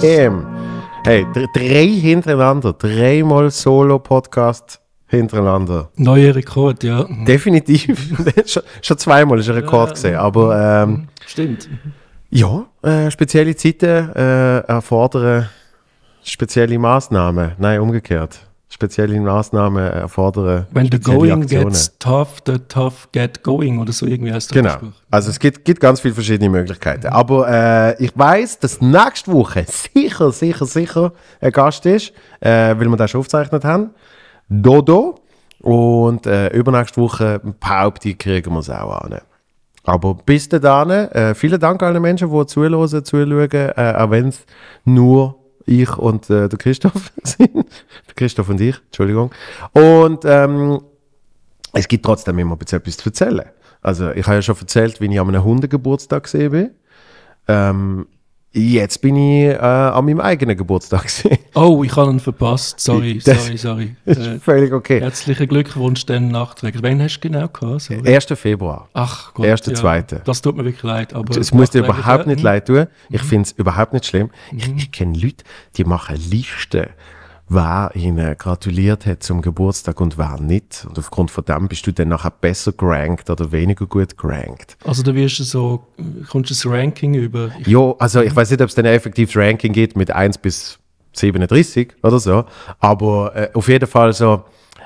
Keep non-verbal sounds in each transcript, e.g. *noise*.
Bam! Hey, drei hintereinander, dreimal Solo-Podcast hintereinander. Neuer Rekord, ja. Definitiv. *laughs* schon, schon, zweimal ist ein Rekord ja. gesehen, aber ähm, mhm. Stimmt. Ja, äh, spezielle Zeiten äh, erfordern spezielle Maßnahmen. Nein, umgekehrt. Spezielle Maßnahmen erfordern. When the going Aktionen. gets tough, the tough get going oder so irgendwie heißt das. Genau. Spruch. Also es gibt, gibt ganz viele verschiedene Möglichkeiten. Aber äh, ich weiß, dass nächste Woche *laughs* sicher, sicher, sicher ein Gast ist, äh, weil wir das schon aufgezeichnet haben. Dodo. Und äh, übernächste Woche behaupte kriegen wir es auch an. Aber bis dahin, äh, vielen Dank allen Menschen, die zuhören, zuschauen, äh, auch wenn es nur ich und äh, der Christoph *laughs* sind. der Christoph und ich, Entschuldigung. Und ähm, es gibt trotzdem immer ein etwas zu erzählen. Also ich habe ja schon erzählt, wie ich an einem Hundegeburtstag gesehen bin. Ähm, Jetzt bin ich äh, an meinem eigenen Geburtstag. oh, ich habe ihn verpasst. Sorry, das sorry, sorry. *laughs* Ist äh, völlig okay. Herzlichen Glückwunsch dann nachträglich. Wann hast du genau gehabt? Sorry. 1. Februar. Ach Gott. 1. Ja, 2. das tut mir wirklich leid. Aber es muss dir überhaupt nicht hm? leid tun. Ich mhm. finde es überhaupt nicht schlimm. Ich, hm? ich kenne Leute, die machen Listen wer ihnen gratuliert hat zum Geburtstag und wer nicht. Und aufgrund von dem bist du dann nachher besser gerankt oder weniger gut gerankt. Also da wirst du so, kommst du das Ranking über? ja, also ich weiß nicht, ob es dann effektiv das Ranking geht mit 1 bis 37 oder so, aber äh, auf jeden Fall so,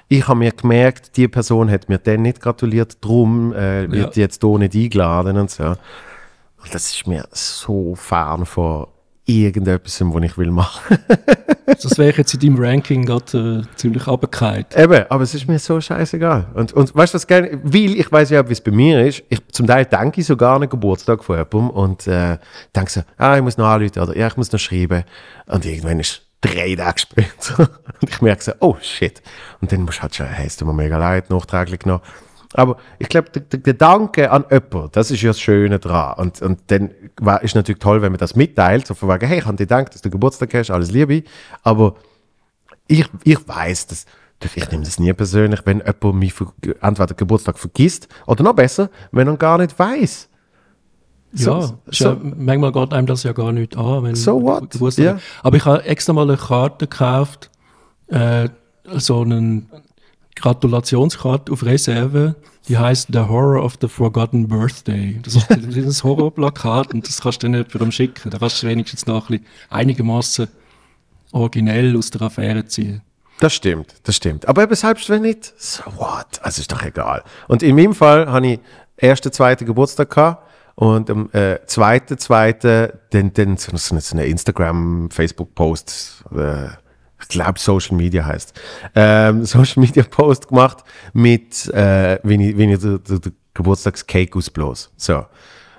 ich habe mir gemerkt, die Person hat mir dann nicht gratuliert, darum äh, wird ja. jetzt hier nicht eingeladen und so. Und das ist mir so fern von irgendetwas, was ich will machen will. Also, das wäre jetzt in deinem Ranking gerade äh, ziemlich abgekehrt. Eben, aber es ist mir so scheißegal. Und, und weißt du was, gerne, weil ich weiß ja, wie es bei mir ist, ich, zum Teil denke ich so gar nicht Geburtstag von jemandem und äh, denke so, ah, ich muss noch anrufen oder ja, ich muss noch schreiben. Und irgendwann ist drei Tage später *laughs* und ich merke so, oh shit. Und dann musst du halt schon, hey, es tut mir mega leid, nachträglich noch. Aber ich glaube, der, der, Gedanke an jemanden, das ist ja das Schöne dran. Und, und dann ist natürlich toll, wenn man das mitteilt, so von wegen, hey, ich habe dir gedacht, dass du Geburtstag hast, alles Liebe. Aber ich, ich weiß, dass, ich nehme das nie persönlich, wenn jemand mich entweder Geburtstag vergisst oder noch besser, wenn er gar nicht weiß. So, so, ja, manchmal geht einem das ja gar nicht an. Wenn so what? Geburtstag yeah. Aber ich habe extra mal eine Karte gekauft, äh, so einen Gratulationskarte auf Reserve, die heißt The Horror of the Forgotten Birthday. Das ist *laughs* ein Horrorplakat und das kannst du dann jemandem schicken. Da kannst du wenigstens noch ein einigermaßen originell aus der Affäre ziehen. Das stimmt, das stimmt. Aber eben selbst wenn nicht, so what? Also ist doch egal. Und in meinem Fall habe ich ersten, zweiten Geburtstag gehabt und am äh, zweiten, zweiten dann, dann so, so, so einen Instagram, Facebook-Post. Äh, glaube Social Media heißt, ähm, *laughs* Social Media Post gemacht mit, äh, wenn ich, wenn ich den, der Geburtstagscake ausblos. So.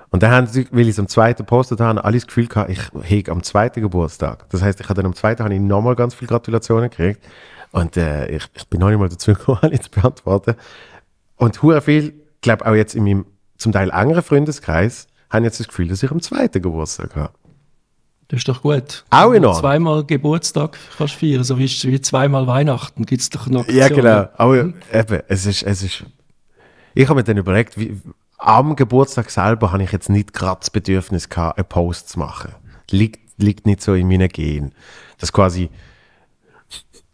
Und dann haben sie, weil ich es am zweiten postet habe, alles Gefühl gehabt, ich hege am zweiten Geburtstag. Das heißt, ich habe dann am zweiten habe ich nochmal ganz viele Gratulationen gekriegt. Und äh, ich, ich, bin noch nicht mal dazu gekommen, *laughs* alle zu beantworten. Und hure viel, glaube auch jetzt in meinem zum Teil engeren Freundeskreis, haben jetzt das Gefühl, dass ich am zweiten Geburtstag habe. Das ist doch gut. Auch in Ordnung. Zweimal Geburtstag kannst du feiern, so wie, wie zweimal Weihnachten gibt es doch noch. Ja, genau. Aber eben, es ist, es ist. Ich habe mir dann überlegt, wie, am Geburtstag selber habe ich jetzt nicht gerade das Bedürfnis gehabt, einen Post zu machen. Liegt, liegt nicht so in meinen Genen. Das quasi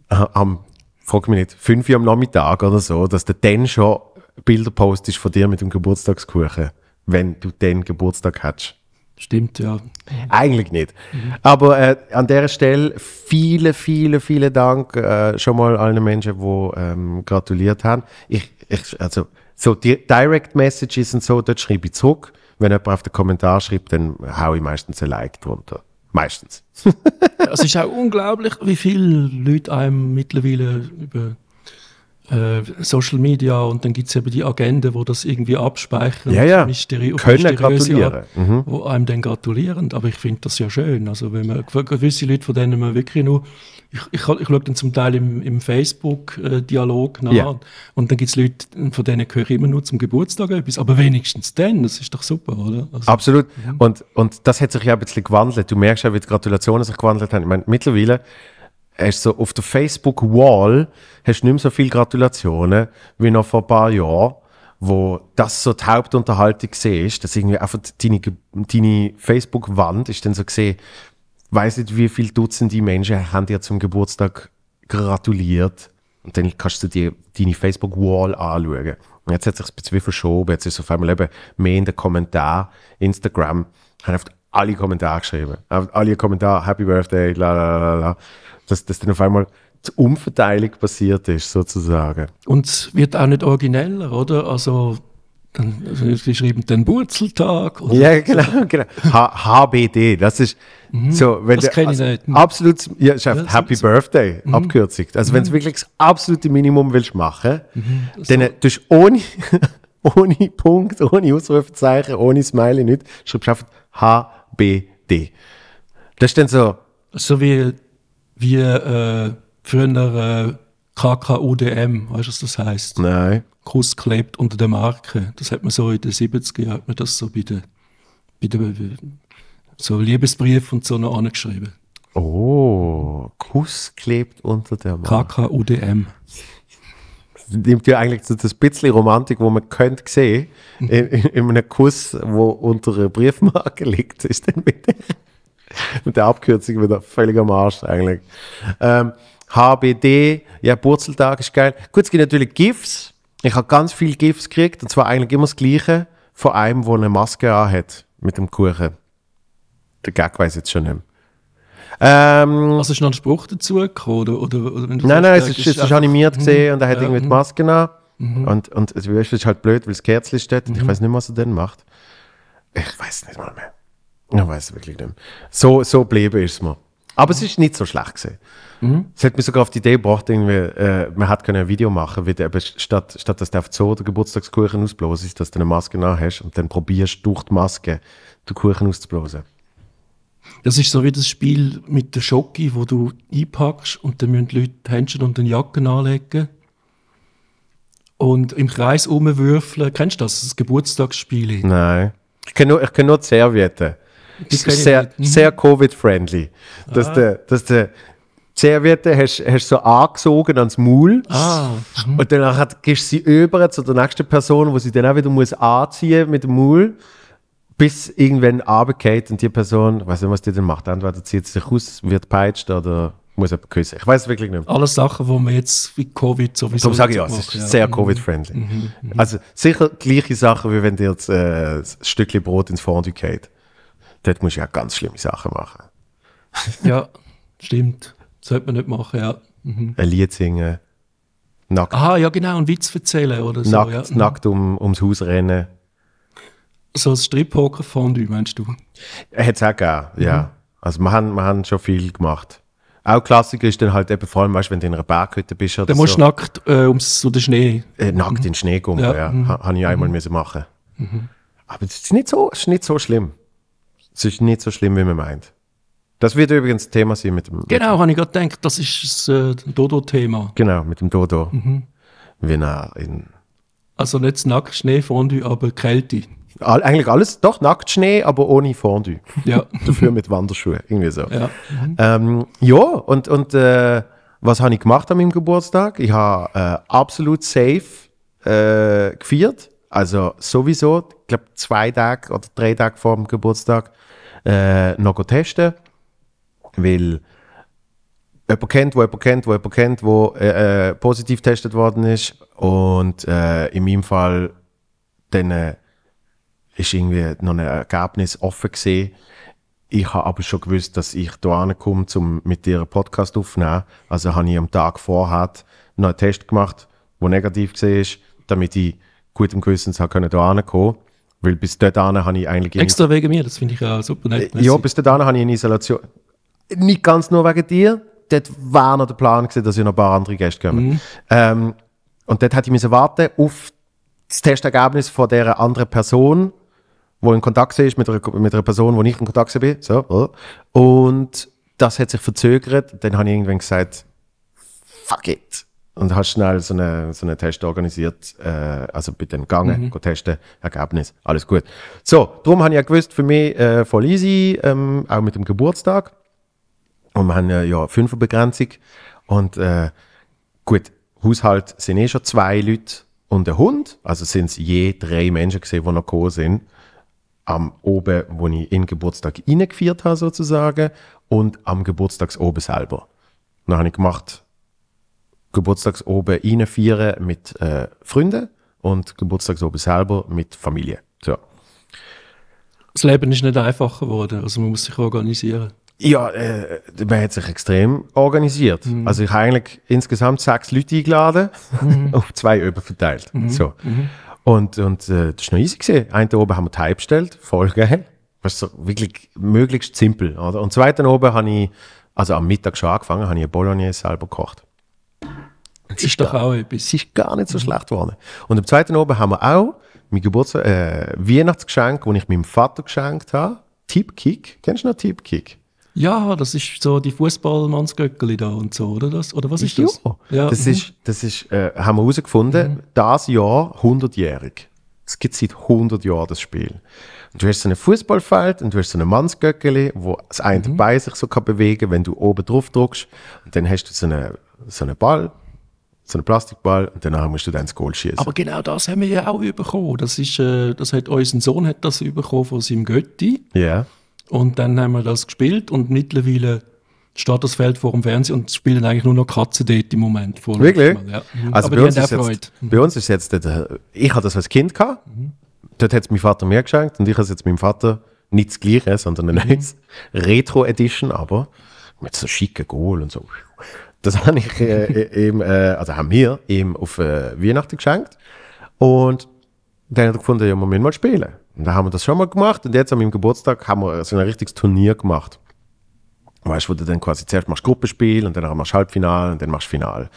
am, frag mich nicht, 5 Uhr am Nachmittag oder so, dass der dann schon Bilder postest von dir mit dem Geburtstagskuchen, wenn du den Geburtstag hättest. Stimmt, ja. Eigentlich nicht. Mhm. Aber äh, an der Stelle viele, viele, vielen Dank äh, schon mal allen Menschen, die ähm, gratuliert haben. Ich, ich, also, so die Direct Messages und so, dort schreibe ich zurück. Wenn jemand auf den Kommentar schreibt, dann haue ich meistens ein Like drunter. Meistens. es ist auch unglaublich, wie viele Leute einem mittlerweile über äh, Social Media und dann gibt es eben die Agenda, wo das irgendwie abspeichert. Ja, ja. Mysteri Können gratulieren. Art, mhm. Wo einem dann gratulieren. Aber ich finde das ja schön. Also wenn man gewisse Leute, von denen man wirklich nur ich, ich, ich schaue dann zum Teil im, im Facebook-Dialog äh, nach yeah. und dann gibt es Leute, von denen höre ich immer nur zum Geburtstag etwas, aber wenigstens dann, das ist doch super, oder? Also, Absolut. Ja. Und, und das hat sich ja ein bisschen gewandelt. Du merkst ja, wie die Gratulationen sich gewandelt haben. Ich meine, mittlerweile hast so auf der Facebook-Wall hast nicht mehr so viele Gratulationen wie noch vor ein paar Jahren, wo das so die Hauptunterhaltung war, dass irgendwie einfach deine, deine Facebook-Wand ist dann so gesehen, weiß nicht, wie viele Dutzende Menschen haben dir zum Geburtstag gratuliert. Und dann kannst du dir deine Facebook-Wall anschauen. Und jetzt hat sich ein bisschen verschoben. Jetzt ist auf einmal eben mehr in den Kommentaren. Instagram haben alle Kommentare geschrieben. Alle Kommentare, Happy Birthday, la la la la dass das dann auf einmal die Umverteilung passiert ist, sozusagen. Und es wird auch nicht origineller, oder? Also dann also geschrieben den Wurzeltag. Oder? Ja, genau, *laughs* genau. H HBD, das ist mhm, so, wenn das kenne also, ich nicht. absolut ja, ja, Happy so. Birthday mhm. abkürzt. Also mhm. wenn du mhm. wirklich das absolute Minimum willst machen, mhm. So. dann äh, du ohne *laughs* ohne Punkt, ohne Ausrufezeichen, ohne Smiley, nicht, schreibst du einfach HBD. Das ist dann so so wie wie äh, früher äh, KKUDM, weißt du, was das heißt? Nein. Kuss klebt unter der Marke. Das hat man so in den 70er Jahren, hat man das so bei den, bei den so Liebesbrief und so noch angeschrieben. Oh, Kuss klebt unter der Marke. KKUDM. Nimmt ja eigentlich so das bisschen Romantik, wo man könnte sehen, in, in, in einem Kuss, wo unter einer Briefmarke liegt, ist dann mit *laughs* mit der Abkürzung wieder völlig am Arsch eigentlich. Ähm, HBD, ja, Purzeltag ist geil. Gut, es gibt natürlich GIFs. Ich habe ganz viele GIFs gekriegt, und zwar eigentlich immer das Gleiche von einem, der eine Maske anhat mit dem Kuchen. Der Gag weiß jetzt schon nicht mehr. Ähm, also ist noch ein Spruch dazu gekommen, oder, oder, oder Nein, nein, es ist, ist animiert mhm. gesehen und er hat ja, irgendwie die mhm. Maske an. Mh. Und, und es ist halt blöd, weil das Kerzchen steht und mh. ich mhm. weiß nicht, mehr, was er dann macht. Ich weiß nicht mal mehr. Ich weiß wirklich nicht. So, so bliebe es mir. Aber es ist nicht so schlecht gewesen. Mhm. Es hat mich sogar auf die Idee gebracht, irgendwie, äh, man hätte ein Video machen, wie der, statt, statt dass du auf Zoo den Geburtstagskuchen ausblasest, dass du eine Maske nach hast und dann probierst durch die Maske den Kuchen auszublasen. Das ist so wie das Spiel mit der Schocke, wo du einpackst und dann müssen die Leute die Händchen und den Jacken anlegen und im Kreis rumwürfeln. Kennst du das? Das Geburtstagsspiel. Nein. Ich kenne nur, ich kenn nur die Serviette sehr, mhm. sehr Covid-friendly. Dass, ah. der, dass der Serviette hast, hast so angesogen ans Maul ah. Mhm. und danach hat, gehst du sie über zu der nächsten Person, wo sie dann auch wieder muss anziehen mit dem Maul, bis irgendwann runtergeht und die Person, ich weiß nicht, was die dann macht, entweder zieht sie sich aus, wird peitscht oder muss jemand küssen. Ich weiß es wirklich nicht. Alles Sachen, die man jetzt mit Covid sowieso Darum sage ich ja, es ist ja. sehr mhm. Covid-friendly. Mhm. mhm. Also sicher gleiche Sachen, wie wenn dir jetzt äh, ein Stückchen Brot ins Fondue geht. Dort musst du ja ganz schlimme Sachen machen. ja, stimmt. Sollte man nicht machen, ja. Mhm. Ein Lied singen. Nackt. Aha, ja genau, einen Witz erzählen oder so. Nackt, ja. Mhm. nackt um, ums Haus rennen. So ein strip Strippoker-Fondue, meinst du? Hat es auch gegeben, mhm. ja. Mhm. Also wir haben, wir haben schon viel gemacht. Auch Klassiker ist dann halt eben vor allem, weißt, wenn du in einer Berghütte bist oder Dann so. musst du nackt äh, ums, so den Schnee. Äh, nackt mhm. in den Schnee gehen, ja. ja. Mhm. Habe ich einmal mhm. müssen machen. Mhm. Aber es ist, so, ist nicht so schlimm. Es ist nicht so schlimm, wie man meint. Das wird übrigens Thema sein mit dem. Genau, habe ich gerade gedacht, das ist das äh, Dodo-Thema. Genau, mit dem Dodo. Mhm. Wenn in. Also nicht nackt Schnee, Fondue, aber Kälte. All, eigentlich alles, doch nackt Schnee, aber ohne Fondue. Ja. *laughs* Dafür mit Wanderschuhen, irgendwie so. Ja, mhm. ähm, ja und, und äh, was habe ich gemacht an meinem Geburtstag? Ich habe äh, absolut safe äh, gefeiert. Also sowieso, ich glaube, zwei Tage oder drei Tage vor dem Geburtstag äh, noch testen, weil jemand kennt, wo jemand kennt, wo jemand kennt, wo äh, äh positiv getestet worden ist und äh, in meinem Fall dann äh, ist irgendwie noch ein Ergebnis offen gesehen. Ich habe aber schon gewusst, dass ich hier ankomme, um mit dir einen Podcast aufzunehmen. Also habe ich am Tag vorher noch einen Test gemacht, der negativ war, damit ich gutem Gewissens habe können hierher kommen weil bis dahin habe ich eigentlich... Extra wegen mir, das finde ich auch super nett. Ja, bis dahin habe ich eine Isolation... Nicht ganz nur wegen dir, dort war noch der Plan gewesen, dass ich noch ein paar andere Gäste kommen. Mhm. Ähm, und dort hätte ich müssen warten auf das Testergebnis von dieser anderen Person, die in Kontakt ist mit einer, mit einer Person, die ich in Kontakt bin. So, oh. Und das hat sich verzögert. Dann habe ich irgendwann gesagt, fuck it und hast schnell so einen so eine Test organisiert, äh, also bei dem gegangen, mhm. testen, Ergebnis, alles gut. So, darum habe ich ja gewusst, für mich äh, voll easy, ähm, auch mit dem Geburtstag. Und wir haben ja, ja Begrenzung. Und äh, gut, Haushalt sind eh schon zwei Leute und ein Hund. Also sind es je drei Menschen gesehen, die noch gekommen sind. Am Oben, wo ich in den Geburtstag reingeführt habe, sozusagen. Und am Geburtstagsoben selber. Und dann habe ich gemacht, Geburtstagsoben reinfeiern mit äh, Freunden und Geburtstagsoben selber mit Familie. So. Das Leben ist nicht einfacher geworden, also man muss sich organisieren. Ja, äh, man hat sich extrem organisiert. Mhm. Also ich habe eigentlich insgesamt sechs Leute eingeladen, mhm. *laughs* auf zwei Öben verteilt. Mhm. So. Mhm. Und, und äh, das war noch easy. Gewesen. Einen da oben haben wir Teil bestellt, voll geil. Das ist wirklich möglichst simpel. Oder? Und zweiten oben habe ich, also am Mittag schon angefangen, habe ich eine Bolognese selber gekocht. Das ist doch auch etwas. Es ist gar nicht so schlecht geworden. Und am zweiten oben haben wir auch mein Geburtstag, äh, eh, Weihnachtsgeschenk, das ich meinem Vater geschenkt habe. Tipkick. Kennst du noch Tipkick? Ja, das ist so die Fußballmannsgöckeli da und so, oder das? Oder oh, was ist das? Ja. Das ist, das ist, äh, haben wir herausgefunden, mhm. das Jahr eh, 100-jährig. Es gibt seit 100 Jahren das Spiel. Und du hast so ein Fußballfeld und du hast so ein Mannsgöckeli, wo das eine mhm. Bein sich so kann bewegen, wenn du oben drauf drückst. Und dann hast du so einen, so einen Ball so einen Plastikball und danach musst du dann das Goal schießen. Aber genau das haben wir ja auch bekommen. Das ist, äh, das hat, unser Sohn hat das bekommen von seinem Götti. Ja. Yeah. Und dann haben wir das gespielt und mittlerweile steht das Feld vor dem Fernseher und spielen eigentlich nur noch Katzen dort im Moment. Vor Wirklich? Ja. Also bei uns, jetzt, bei uns, ist jetzt, ich hatte das als Kind gehabt, mhm. dort hat es mein Vater mir geschenkt und ich habe es jetzt meinem Vater nicht das Gleiche, sondern eine neues mhm. Retro Edition, aber mit so schicken Goal und so. Das *laughs* habe ich äh, äh, ihm, äh, also haben wir ihm auf äh, Weihnachten geschenkt. Und dann hat er gefunden, ja, wir müssen mal spielen. Und dann haben wir das schon mal gemacht. Und jetzt an meinem Geburtstag haben wir so ein richtiges Turnier gemacht. Weißt du, wo du dann quasi zuerst machst Gruppenspiel und dann machst Halbfinale und dann machst Final.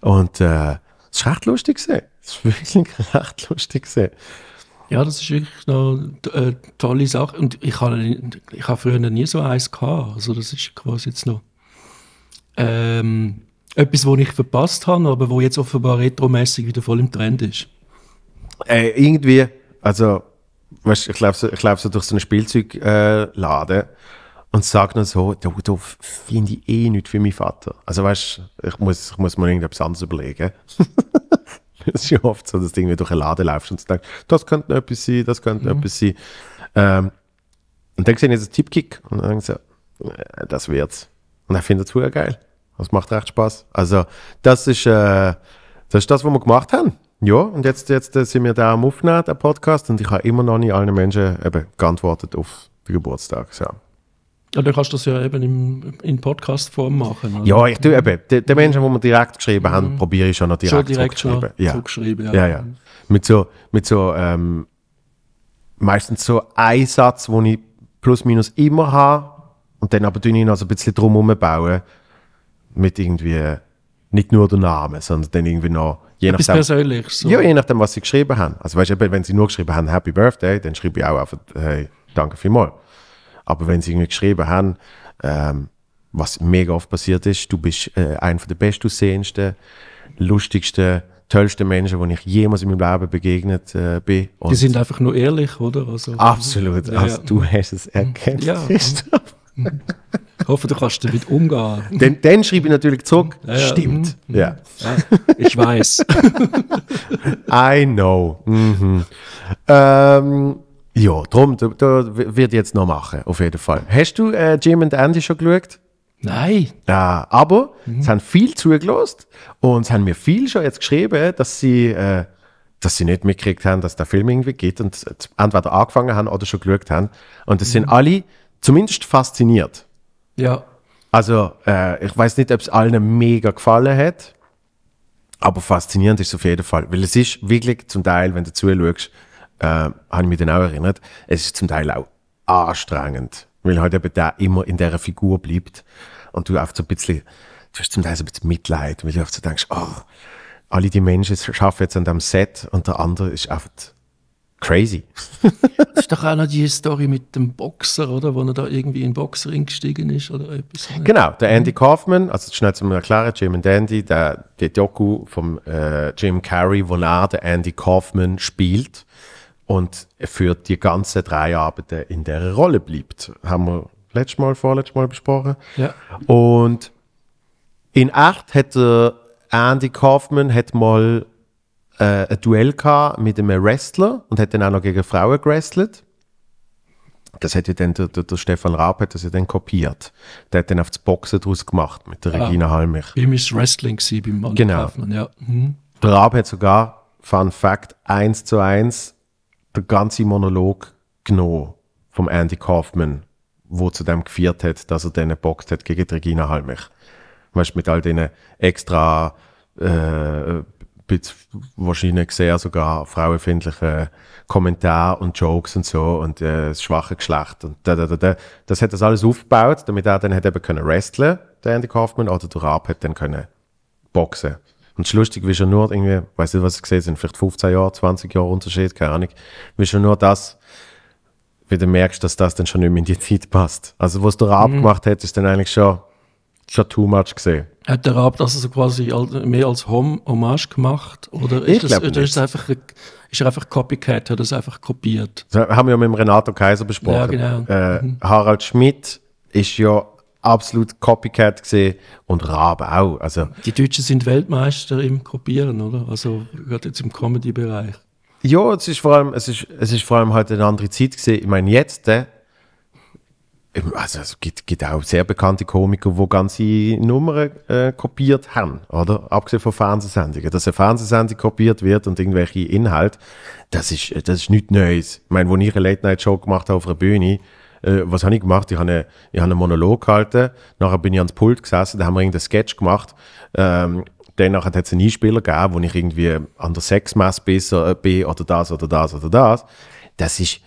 Finale. Und äh, das war recht lustig. Gewesen. Das war wirklich *laughs* recht lustig. Ja, das ist wirklich eine äh, tolle Sache. Und ich habe ich hab früher nie so eins gehabt. Also, das ist quasi jetzt noch ähm, etwas, was ich verpasst habe, aber wo jetzt offenbar retromäßig wieder voll im Trend ist. Äh, irgendwie, also, weißt, ich laufe so, ich lauf so durch so einen Spielzeugladen äh, und sage dann so, da, da finde ich eh nichts für meinen Vater. Also weißt, ich muss, ich muss mir irgendetwas anderes überlegen. *laughs* Es ist ja oft so, dass du irgendwie durch einen Laden läufst und denkst, das könnte noch etwas sein, das könnte noch mhm. etwas sein. Ähm, und dann sehe ich jetzt einen Tippkick und dann denke ich so, äh, das wird's. Und er findet es super geil. Das macht echt Spaß. Also, das ist, äh, das ist das, was wir gemacht haben. Ja, und jetzt, jetzt äh, sind wir da am Aufnehmen, der Podcast, und ich habe immer noch nicht allen Menschen eben geantwortet auf den Geburtstag. So. Ja, dann kannst du das ja eben im, in Podcast-Form machen. Oder? Ja, ich tue eben. Den, den Menschen, die wir direkt geschrieben haben, mhm. probiere ich schon noch direkt, schon direkt zurückschreiben. Schon ja. zurückschreiben ja. ja, ja. Mit so, mit so ähm, meistens so ein Satz, den ich plus minus immer habe, und dann aber baue ich ihn also ein bisschen drum bauen mit irgendwie nicht nur der Name, sondern dann irgendwie noch je Etwas nachdem, Persönliches. So. Ja, je nachdem, was sie geschrieben haben. Also weißt du, wenn sie nur geschrieben haben Happy Birthday, dann schreibe ich auch einfach hey, danke vielmals. Aber wenn sie irgendwie geschrieben haben, ähm, was mega oft passiert ist, du bist äh, einer der bestaussehendsten, lustigsten, tollsten Menschen, denen ich jemals in meinem Leben begegnet äh, bin. Und die sind einfach nur ehrlich, oder? Also, absolut. Ja, also, du hast es erkannt. Ja. Ich hoffe, du kannst damit umgehen. Dann, dann schreibe ich natürlich zurück, ja, stimmt. Mhm. Ja. Ich weiß. *laughs* I know. Mhm. Ähm, ja, darum, da, da wird jetzt noch machen, auf jeden Fall. Hast du äh, Jim und Andy schon geschaut? Nein. Ja, aber mhm. es haben viel zugelost und es haben mir viel schon jetzt geschrieben, dass sie, äh, dass sie nicht mitgekriegt haben, dass der Film irgendwie geht und äh, entweder angefangen haben oder schon geschaut haben. Und es mhm. sind alle zumindest fasziniert. Ja. Also, äh, ich weiß nicht, ob es allen mega gefallen hat, aber faszinierend ist es auf jeden Fall. Weil es ist wirklich zum Teil, wenn du zuschaust, äh, habe ich mich dann auch erinnert, es ist zum Teil auch anstrengend, weil halt eben der immer in dieser Figur bleibt und du oft so ein bisschen, du hast zum Teil so ein bisschen Mitleid, weil du oft so denkst, oh, alle die Menschen schaffen jetzt an dem Set und der andere ist einfach crazy. das ist doch auch noch die Story mit dem Boxer, oder? Wo er da irgendwie in den Boxring gestiegen ist oder etwas. Genau, der Andy Kaufman, also schnell zum Erklären, Jim and Andy, der, der Doku von äh, Jim Carrey, wo er der Andy Kaufman spielt und für die ganzen drei Arbeiten in der Rolle bleibt. Haben wir letztes Mal, vorletztes Mal besprochen. Ja. Und in acht hätte Andy Kaufman hat mal äh, ein Duell gehabt mit einem Wrestler und hat dann auch noch gegen Frauen gewrestelt. Das hat ja dann, der, der, der Stefan Raab hat das ja dann kopiert. Der hat dann auf das Boxen draus gemacht mit der ah. Regina ah, Halmich. Ihm ist Wrestling gewesen, beim Mann Genau. Kaufmann, ja. Mhm. Der Raab hat sogar, Fun Fact, eins zu eins den ganzen Monolog genommen vom Andy Kaufman, wo zu dem geführt hat, dass er dann geboxt hat gegen die Regina Halmich. Weißt mit all den extra äh, wahrscheinlich sehr sogar frauenfindliche Kommentar und Jokes und so und äh, das schwache Geschlecht und da, da, da, da. Das hat das alles aufgebaut, damit er dann hat eben können wrestlen, der Andy Kaufmann, oder der Raab hat dann können boxen. Und es lustig, wie schon nur irgendwie, weiß nicht, was ich gesehen sind, vielleicht 15 Jahre, 20 Jahre Unterschied, keine Ahnung, wie schon nur das, wie du merkst, dass das dann schon nicht mehr in die Zeit passt. Also, was der Raab mhm. gemacht hat, ist dann eigentlich schon, schon too much gesehen. Hat der Raab das also quasi mehr als Hommage gemacht? Oder ich ist, das, oder ist, einfach, ist er einfach Copycat, hat er das einfach kopiert? Das haben wir ja mit Renato Kaiser besprochen. Ja, genau. Äh, mhm. Harald Schmidt ist ja absolut Copycat gesehen und Raab auch. Also, die Deutschen sind Weltmeister im Kopieren, oder? Also gerade jetzt im Comedy-Bereich. Ja, es ist vor allem, es ist, es ist vor allem halt eine andere Zeit gesehen. Ich meine, jetzt, äh, also es gibt, gibt auch sehr bekannte Komiker, die ganze Nummern äh, kopiert haben, oder? Abgesehen von Fernsehsendungen. Dass eine Fernsehsendung kopiert wird und irgendwelche Inhalte, das ist, das ist nichts Neues. Ich meine, als ich eine Late-Night-Show gemacht habe auf einer Bühne, äh, was habe ich gemacht? Ich habe, eine, ich habe einen Monolog gehalten, nachher bin ich ans Pult gesessen, da haben wir irgendeinen Sketch gemacht. Ähm, danach hat es einen Einspieler gegeben, wo ich irgendwie an der Sexmesse äh, bin oder das oder das oder das. Das ist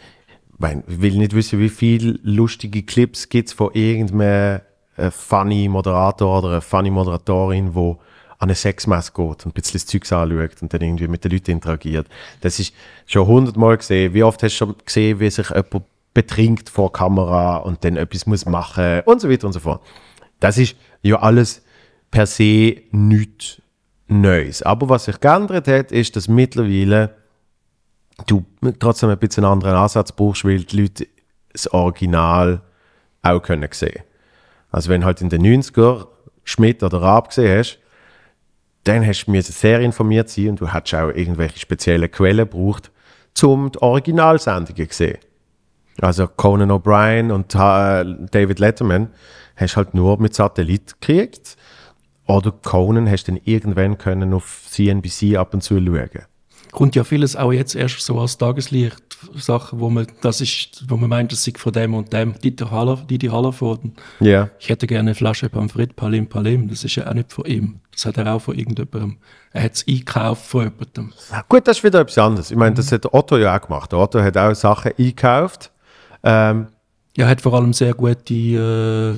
mein, ich will nicht wissen, wie viele lustige Clips gibt es von irgendeinem äh, funny Moderator oder einer funny Moderatorin, wo an eine Sexmesse geht und ein bisschen das Zeugs anschaut und dann irgendwie mit den Leuten interagiert. Das ist schon hundertmal gesehen. Wie oft hast du schon gesehen, wie sich jemand betrinkt vor Kamera und dann etwas muss machen und so weiter und so fort. Das ist ja alles per se nichts Neues. Aber was sich geändert hat, ist, dass mittlerweile du trotzdem ein bisschen einen anderen Ansatz brauchst, weil die Leute das Original auch können sehen Also wenn halt in den 90er Schmidt oder Raab gesehen hast, dann hast du mir sehr informiert sein und du hast auch irgendwelche speziellen Quellen gebraucht, um die Originalsendungen zu sehen. Also Conan O'Brien und äh, David Letterman hast du halt nur mit Satellit gekriegt. Oder Conan hast du dann irgendwann können auf CNBC ab und zu schauen kommt ja vieles auch jetzt erst so als Tageslicht. Sachen, wo man, das ist, wo man meint, das sind von dem und dem. Dieter Haller, Didi Hallervorden. Ja. Yeah. Ich hätte gerne eine Flasche Pamphlet Palim Palim. Das ist ja auch nicht von ihm. Das hat er auch von irgendjemandem. Er hat es eingekauft von jemandem. Gut, das ist wieder etwas anderes. Ich meine, das hat Otto ja auch gemacht. Otto hat auch Sachen eingekauft. Ähm. Ja, er hat vor allem sehr gute äh,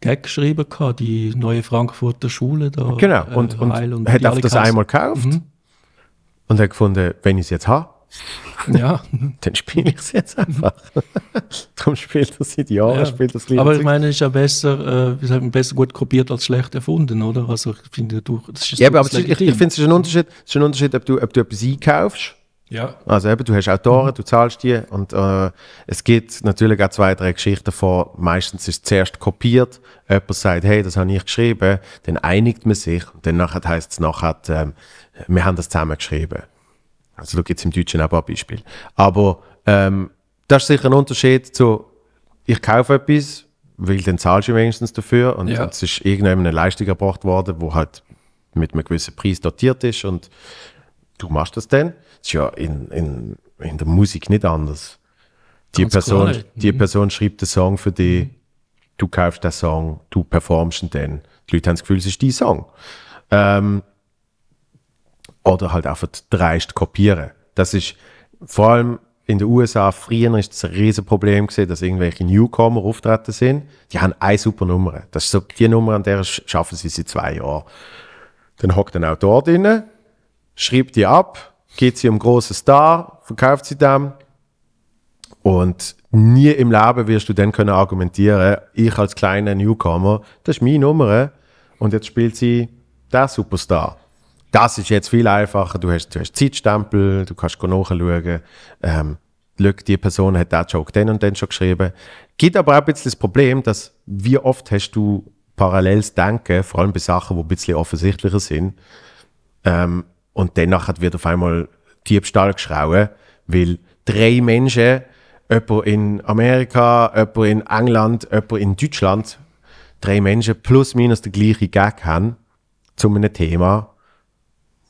Gag geschrieben, die neue Frankfurter Schule da. Genau, und, äh, und, und hat auf das einmal gekauft. Mhm und habe gefunden, wenn ich es jetzt habe, *laughs* ja. dann spiele ich es jetzt einfach. *laughs* Darum spielt das seit Jahren, ja. spielt das Aber ich meine, es ist ja besser, äh, besser gut kopiert als schlecht erfunden, oder? Also ich finde, du, das ist ja, aber das ich, ich finde, es ist ein Unterschied, es ist ein Unterschied ob, du, ob du etwas einkaufst. Ja. Also eben, du hast Autoren, mhm. du zahlst die und äh, es gibt natürlich auch zwei, drei Geschichten von, meistens ist es zuerst kopiert, jemand sagt, hey, das habe ich geschrieben, dann einigt man sich und dann heisst es nachher, ähm, wir haben das zusammen geschrieben. Also da gibt es im Deutschen auch ein Beispiel. Aber ähm, das ist sicher ein Unterschied zu, ich kaufe etwas, weil dann zahlst du wenigstens dafür und ja. es ist irgendeine Leistung erbracht worden, wo halt mit einem gewissen Preis dotiert ist und du machst das dann. Das ist ja in, in, in der Musik nicht anders. Die Person, klar. die mhm. Person schreibt den Song für dich, mhm. du kaufst den Song, du performst ihn dann. Die Leute haben das Gefühl, es ist dein Song. Ähm, oder halt einfach dreist kopieren. Das ist vor allem in den USA früher ist das ein Riesenproblem gewesen, dass irgendwelche Newcomer auftreten sind. Die haben eine super Nummer. Das ist so die Nummer, an der schaffen sie seit zwei Jahren. Dann hockt ein Autor drin, schreibt die ab, geht sie um großen Star, verkauft sie dem. Und nie im Leben wirst du dann können argumentieren, ich als kleiner Newcomer, das ist meine Nummer und jetzt spielt sie der Superstar. Das ist jetzt viel einfacher. Du hast, du hast Zeitstempel, du kannst nachschauen. Ähm, die Person hat den Joke den und den schon geschrieben. Gibt aber auch ein bisschen das Problem, dass wie oft hast du paralleles Denken, vor allem bei Sachen, die ein bisschen offensichtlicher sind. Ähm, und danach wird auf einmal Diebstahl geschrauen, weil drei Menschen, jemand in Amerika, jemand in England, jemand in Deutschland, drei Menschen plus minus der gleiche Gag haben zu einem Thema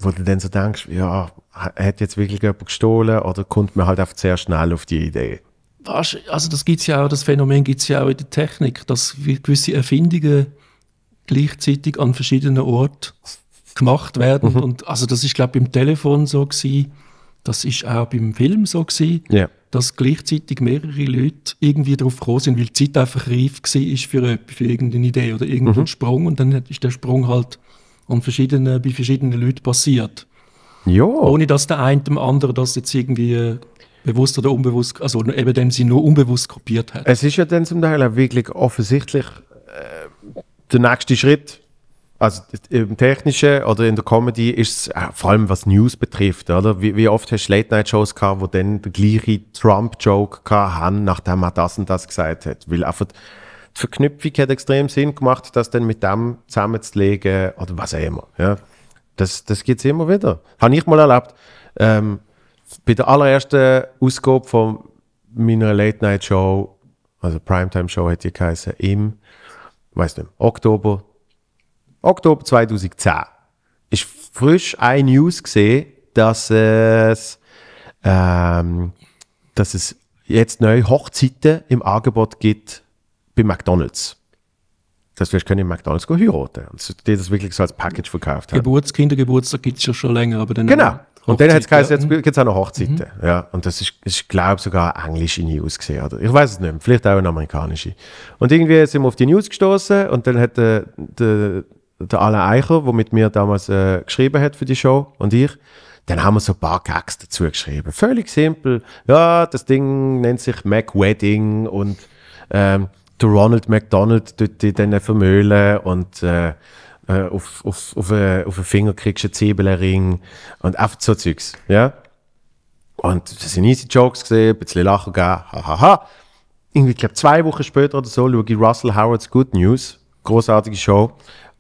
wo du dann so denkst, ja, hat jetzt wirklich jemand gestohlen oder kommt man halt einfach sehr schnell auf die Idee? Also das gibt's ja auch, das Phänomen gibt es ja auch in der Technik, dass gewisse Erfindungen gleichzeitig an verschiedenen Orten gemacht werden. Mhm. Und also das ist, glaube ich, beim Telefon so gewesen, das ist auch beim Film so gewesen, yeah. dass gleichzeitig mehrere Leute irgendwie drauf gekommen sind, weil die Zeit einfach reif war für, für irgendeine Idee oder irgendeinen mhm. Sprung und dann ist der Sprung halt und verschiedene, bei verschiedenen Leuten passiert. Ja. Ohne dass der eine dem anderen das jetzt irgendwie äh, bewusst oder unbewusst, also eben dem sie nur unbewusst kopiert hat. Es ist ja dann zum Teil auch wirklich offensichtlich äh, der nächste Schritt. Also im Technischen oder in der Comedy ist es, äh, vor allem was News betrifft, oder? Wie, wie oft hast du Late-Night-Shows gehabt, wo dann der gleiche Trump-Joke haben, nachdem er das und das gesagt hat? Weil einfach die Verknüpfung hat extrem Sinn gemacht, das dann mit dem zusammenzulegen oder was auch immer. Ja. Das, das gibt es immer wieder. Habe ich mal erlebt. Ähm, bei der allerersten Ausgabe von meiner Late-Night-Show, also Primetime-Show hätte ich geheißen, im, weiß nicht, Oktober, Oktober 2010, ist frisch ein News gesehen, dass es, ähm, dass es jetzt neue Hochzeiten im Angebot gibt bei McDonalds. Das wirst können in McDonalds heiraten. Und die das wirklich so als Package verkauft haben. Geburtskinder, Geburtstag gibt es ja schon länger, aber dann. Genau. Und dann hat es jetzt mhm. gibt es auch noch Hochzeiten. Mhm. Ja, und das ist, ich glaube, sogar eine englische News gesehen. Oder? Ich weiß es nicht, vielleicht auch eine amerikanische. Und irgendwie sind wir auf die News gestoßen und dann hat der, äh, der, der Alain Eicher, der mit mir damals äh, geschrieben hat für die Show und ich, dann haben wir so ein paar Gags dazu geschrieben. Völlig simpel. Ja, das Ding nennt sich Mac Wedding und ähm, der Ronald McDonald dort in diesen Vermöhlen und äh, äh, auf, auf, auf, einen, äh, auf einen Finger kriegst du einen Zwiebelring und einfach so Zeugs, ja. Und das sind easy Jokes gesehen, ein bisschen lachen gegeben, hahaha. Ha, Irgendwie, ich glaube, zwei Wochen später oder so schaue ich Russell Howard's Good News, großartige Show,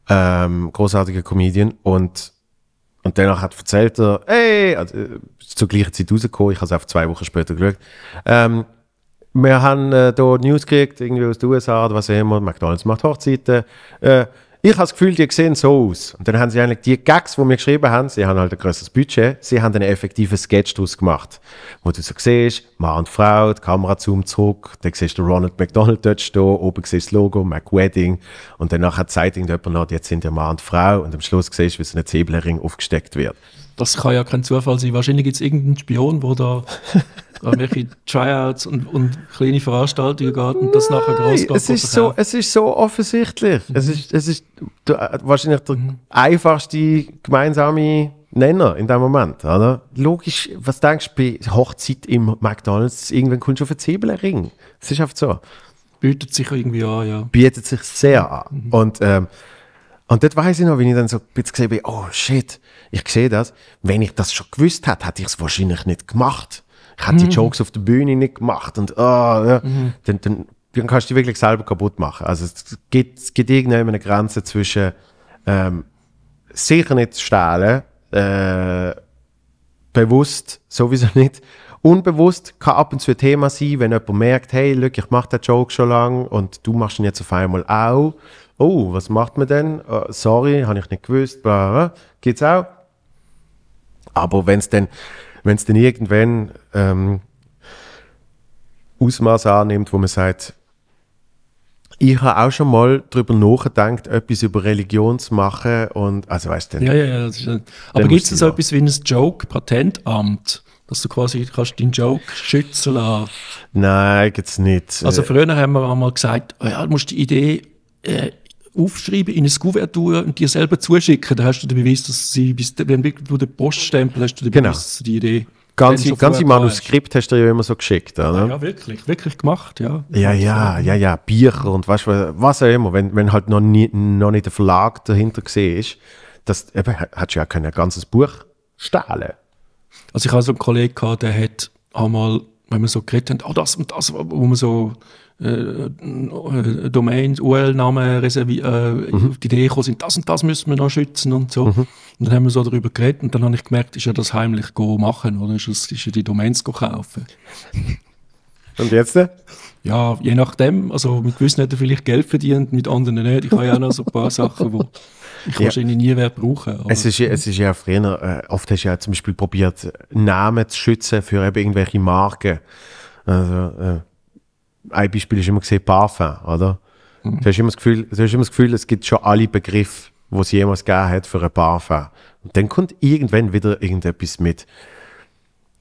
ähm, großartiger Comedian und und danach hat erzählt er, hey, also, äh, zur gleichen Zeit rausgekommen, ich habe es einfach zwei Wochen später geschaut, ähm, wir haben äh, hier News gekriegt, irgendwie aus den USA oder was auch immer, McDonalds macht Hochzeiten. Äh, ich habe das Gefühl, die sehen so aus. Und dann haben sie eigentlich die Gags, die wir geschrieben haben, sie haben halt ein grösseres Budget, sie haben einen effektiven Sketch daraus gemacht. Wo du so siehst, Mann und Frau, die Kamera zoomt zurück, dann siehst du Ronald McDonald dort stehen, oben siehst du das Logo, McWedding, und danach hat Zeit irgendjemand noch, jetzt sind ja Mann und Frau, und am Schluss siehst du, wie so ein Zebelring aufgesteckt wird das kann ja kein Zufall sein. Wahrscheinlich gibt es irgendeinen Spion, der da *laughs* irgendwelche Tryouts und, und, kleine Veranstaltungen geht und das Nein, nachher groß geht. Es ist, so, es ist so offensichtlich. Mhm. Es ist, es ist der, wahrscheinlich der mhm. einfachste gemeinsame Nenner in dem Moment. Oder? Logisch, was denkst du bei Hochzeit im McDonalds? Irgendwann kommst du auf einen Zwiebelring. Es ist einfach so. Bietet sich irgendwie an, ja. Bietet sich sehr an. Mhm. Und ähm, und dort weiss ich noch, wenn ich dann so ein bisschen gesehen bin, oh shit, ich sehe das. Wenn ich das schon gewusst hätte, hätte ich es wahrscheinlich nicht gemacht. Ich hätte mhm. die Jokes auf der Bühne nicht gemacht und, oh, ja. mhm. dann, dann, dann kannst du die wirklich selber kaputt machen. Also es gibt, es gibt irgendwann eine Grenze zwischen, ähm, sicher nicht stehlen, äh, bewusst sowieso nicht. Unbewusst kann ab und zu ein Thema sein, wenn jemand merkt, hey, look, ich mache den Joke schon lange und du machst ihn jetzt auf einmal auch oh, was macht man denn? Uh, sorry, habe ich nicht gewusst. Bla, Gibt's auch. Aber wenn es dann, wenn's denn irgendwann ähm, Ausmaß annimmt, wo man sagt, ich habe auch schon mal darüber nachgedacht, etwas über Religion zu machen und, also weißt du. Ja, ja, ja. Ist, aber gibt es so etwas wie ein Joke-Patentamt? dass du quasi kannst deinen Joke schützen lassen. Nein, gibt's nicht. Also früher haben wir einmal gesagt, oh ja, du musst die Idee äh, aufschreiben, in ein Kuvert tun und dir selber zuschicken. Dann hast du den Beweis, dass sie, bis, wenn du den Poststempel hast, du den genau. Beweis, die Idee. Ganze, ganze Manuskript hast du ja immer so geschickt, oder? Ja, ja wirklich, wirklich gemacht, ja. Ja, ja, also, ja, ja, Bücher und weißt, was auch immer, wenn, wenn halt noch, nie, noch nicht der Verlag dahinter gesehen ist, das eben, hättest du ja können, ein ganzes Buch stehlen Also ich habe so einen Kollegen, gehabt, der hat einmal, wenn wir so geredet haben, oh, das und das, wo man so äh, äh, Domains, URL-Namen reservieren, äh, mhm. die Idee sind, das und das müssen wir noch schützen und so. Mhm. Und dann haben wir so darüber geredet und dann habe ich gemerkt, ist ja das heimlich go machen oder ist, das, ist ja die Domains go kaufen. Und jetzt? Ja, je nachdem. Also mit gewissen hätte er vielleicht Geld verdient, mit anderen nicht. Ich habe ja auch noch so ein paar *laughs* Sachen, wo ich ja. wahrscheinlich nie werde brauchen. Es ist, es ist ja früher, äh, oft hast du ja zum Beispiel probiert, Namen zu schützen für eben irgendwelche Marken. Also, äh ein Beispiel ist immer gesehen Parfum, oder? Mhm. Du, hast immer das Gefühl, du hast immer das Gefühl, es gibt schon alle Begriffe, die es jemals gegeben hat für ein Parfum. Und dann kommt irgendwann wieder irgendetwas mit,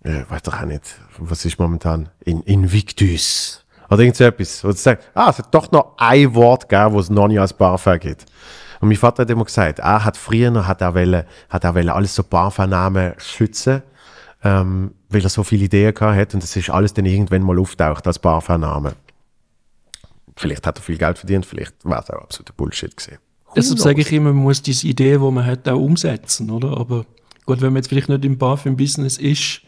äh, weiß doch auch nicht, was ist momentan, In, Invictus. Oder irgend so etwas. Und sagen, ah, es hat doch noch ein Wort gegeben, wo es noch nie als Parfum gibt. Und mein Vater hat immer gesagt, er hat früher noch, hat er, wollen, hat er wollen alles so Parfum-Namen schützen ähm, weil er so viele Ideen gehabt hat und das ist alles dann irgendwann mal auftaucht als Barvername. Vielleicht hat er viel Geld verdient, vielleicht war es auch absoluter Bullshit gewesen. Deshalb sage ich immer, man muss diese Idee, die man hat, auch umsetzen, oder? Aber gut, wenn man jetzt vielleicht nicht im BAföG-Business ist.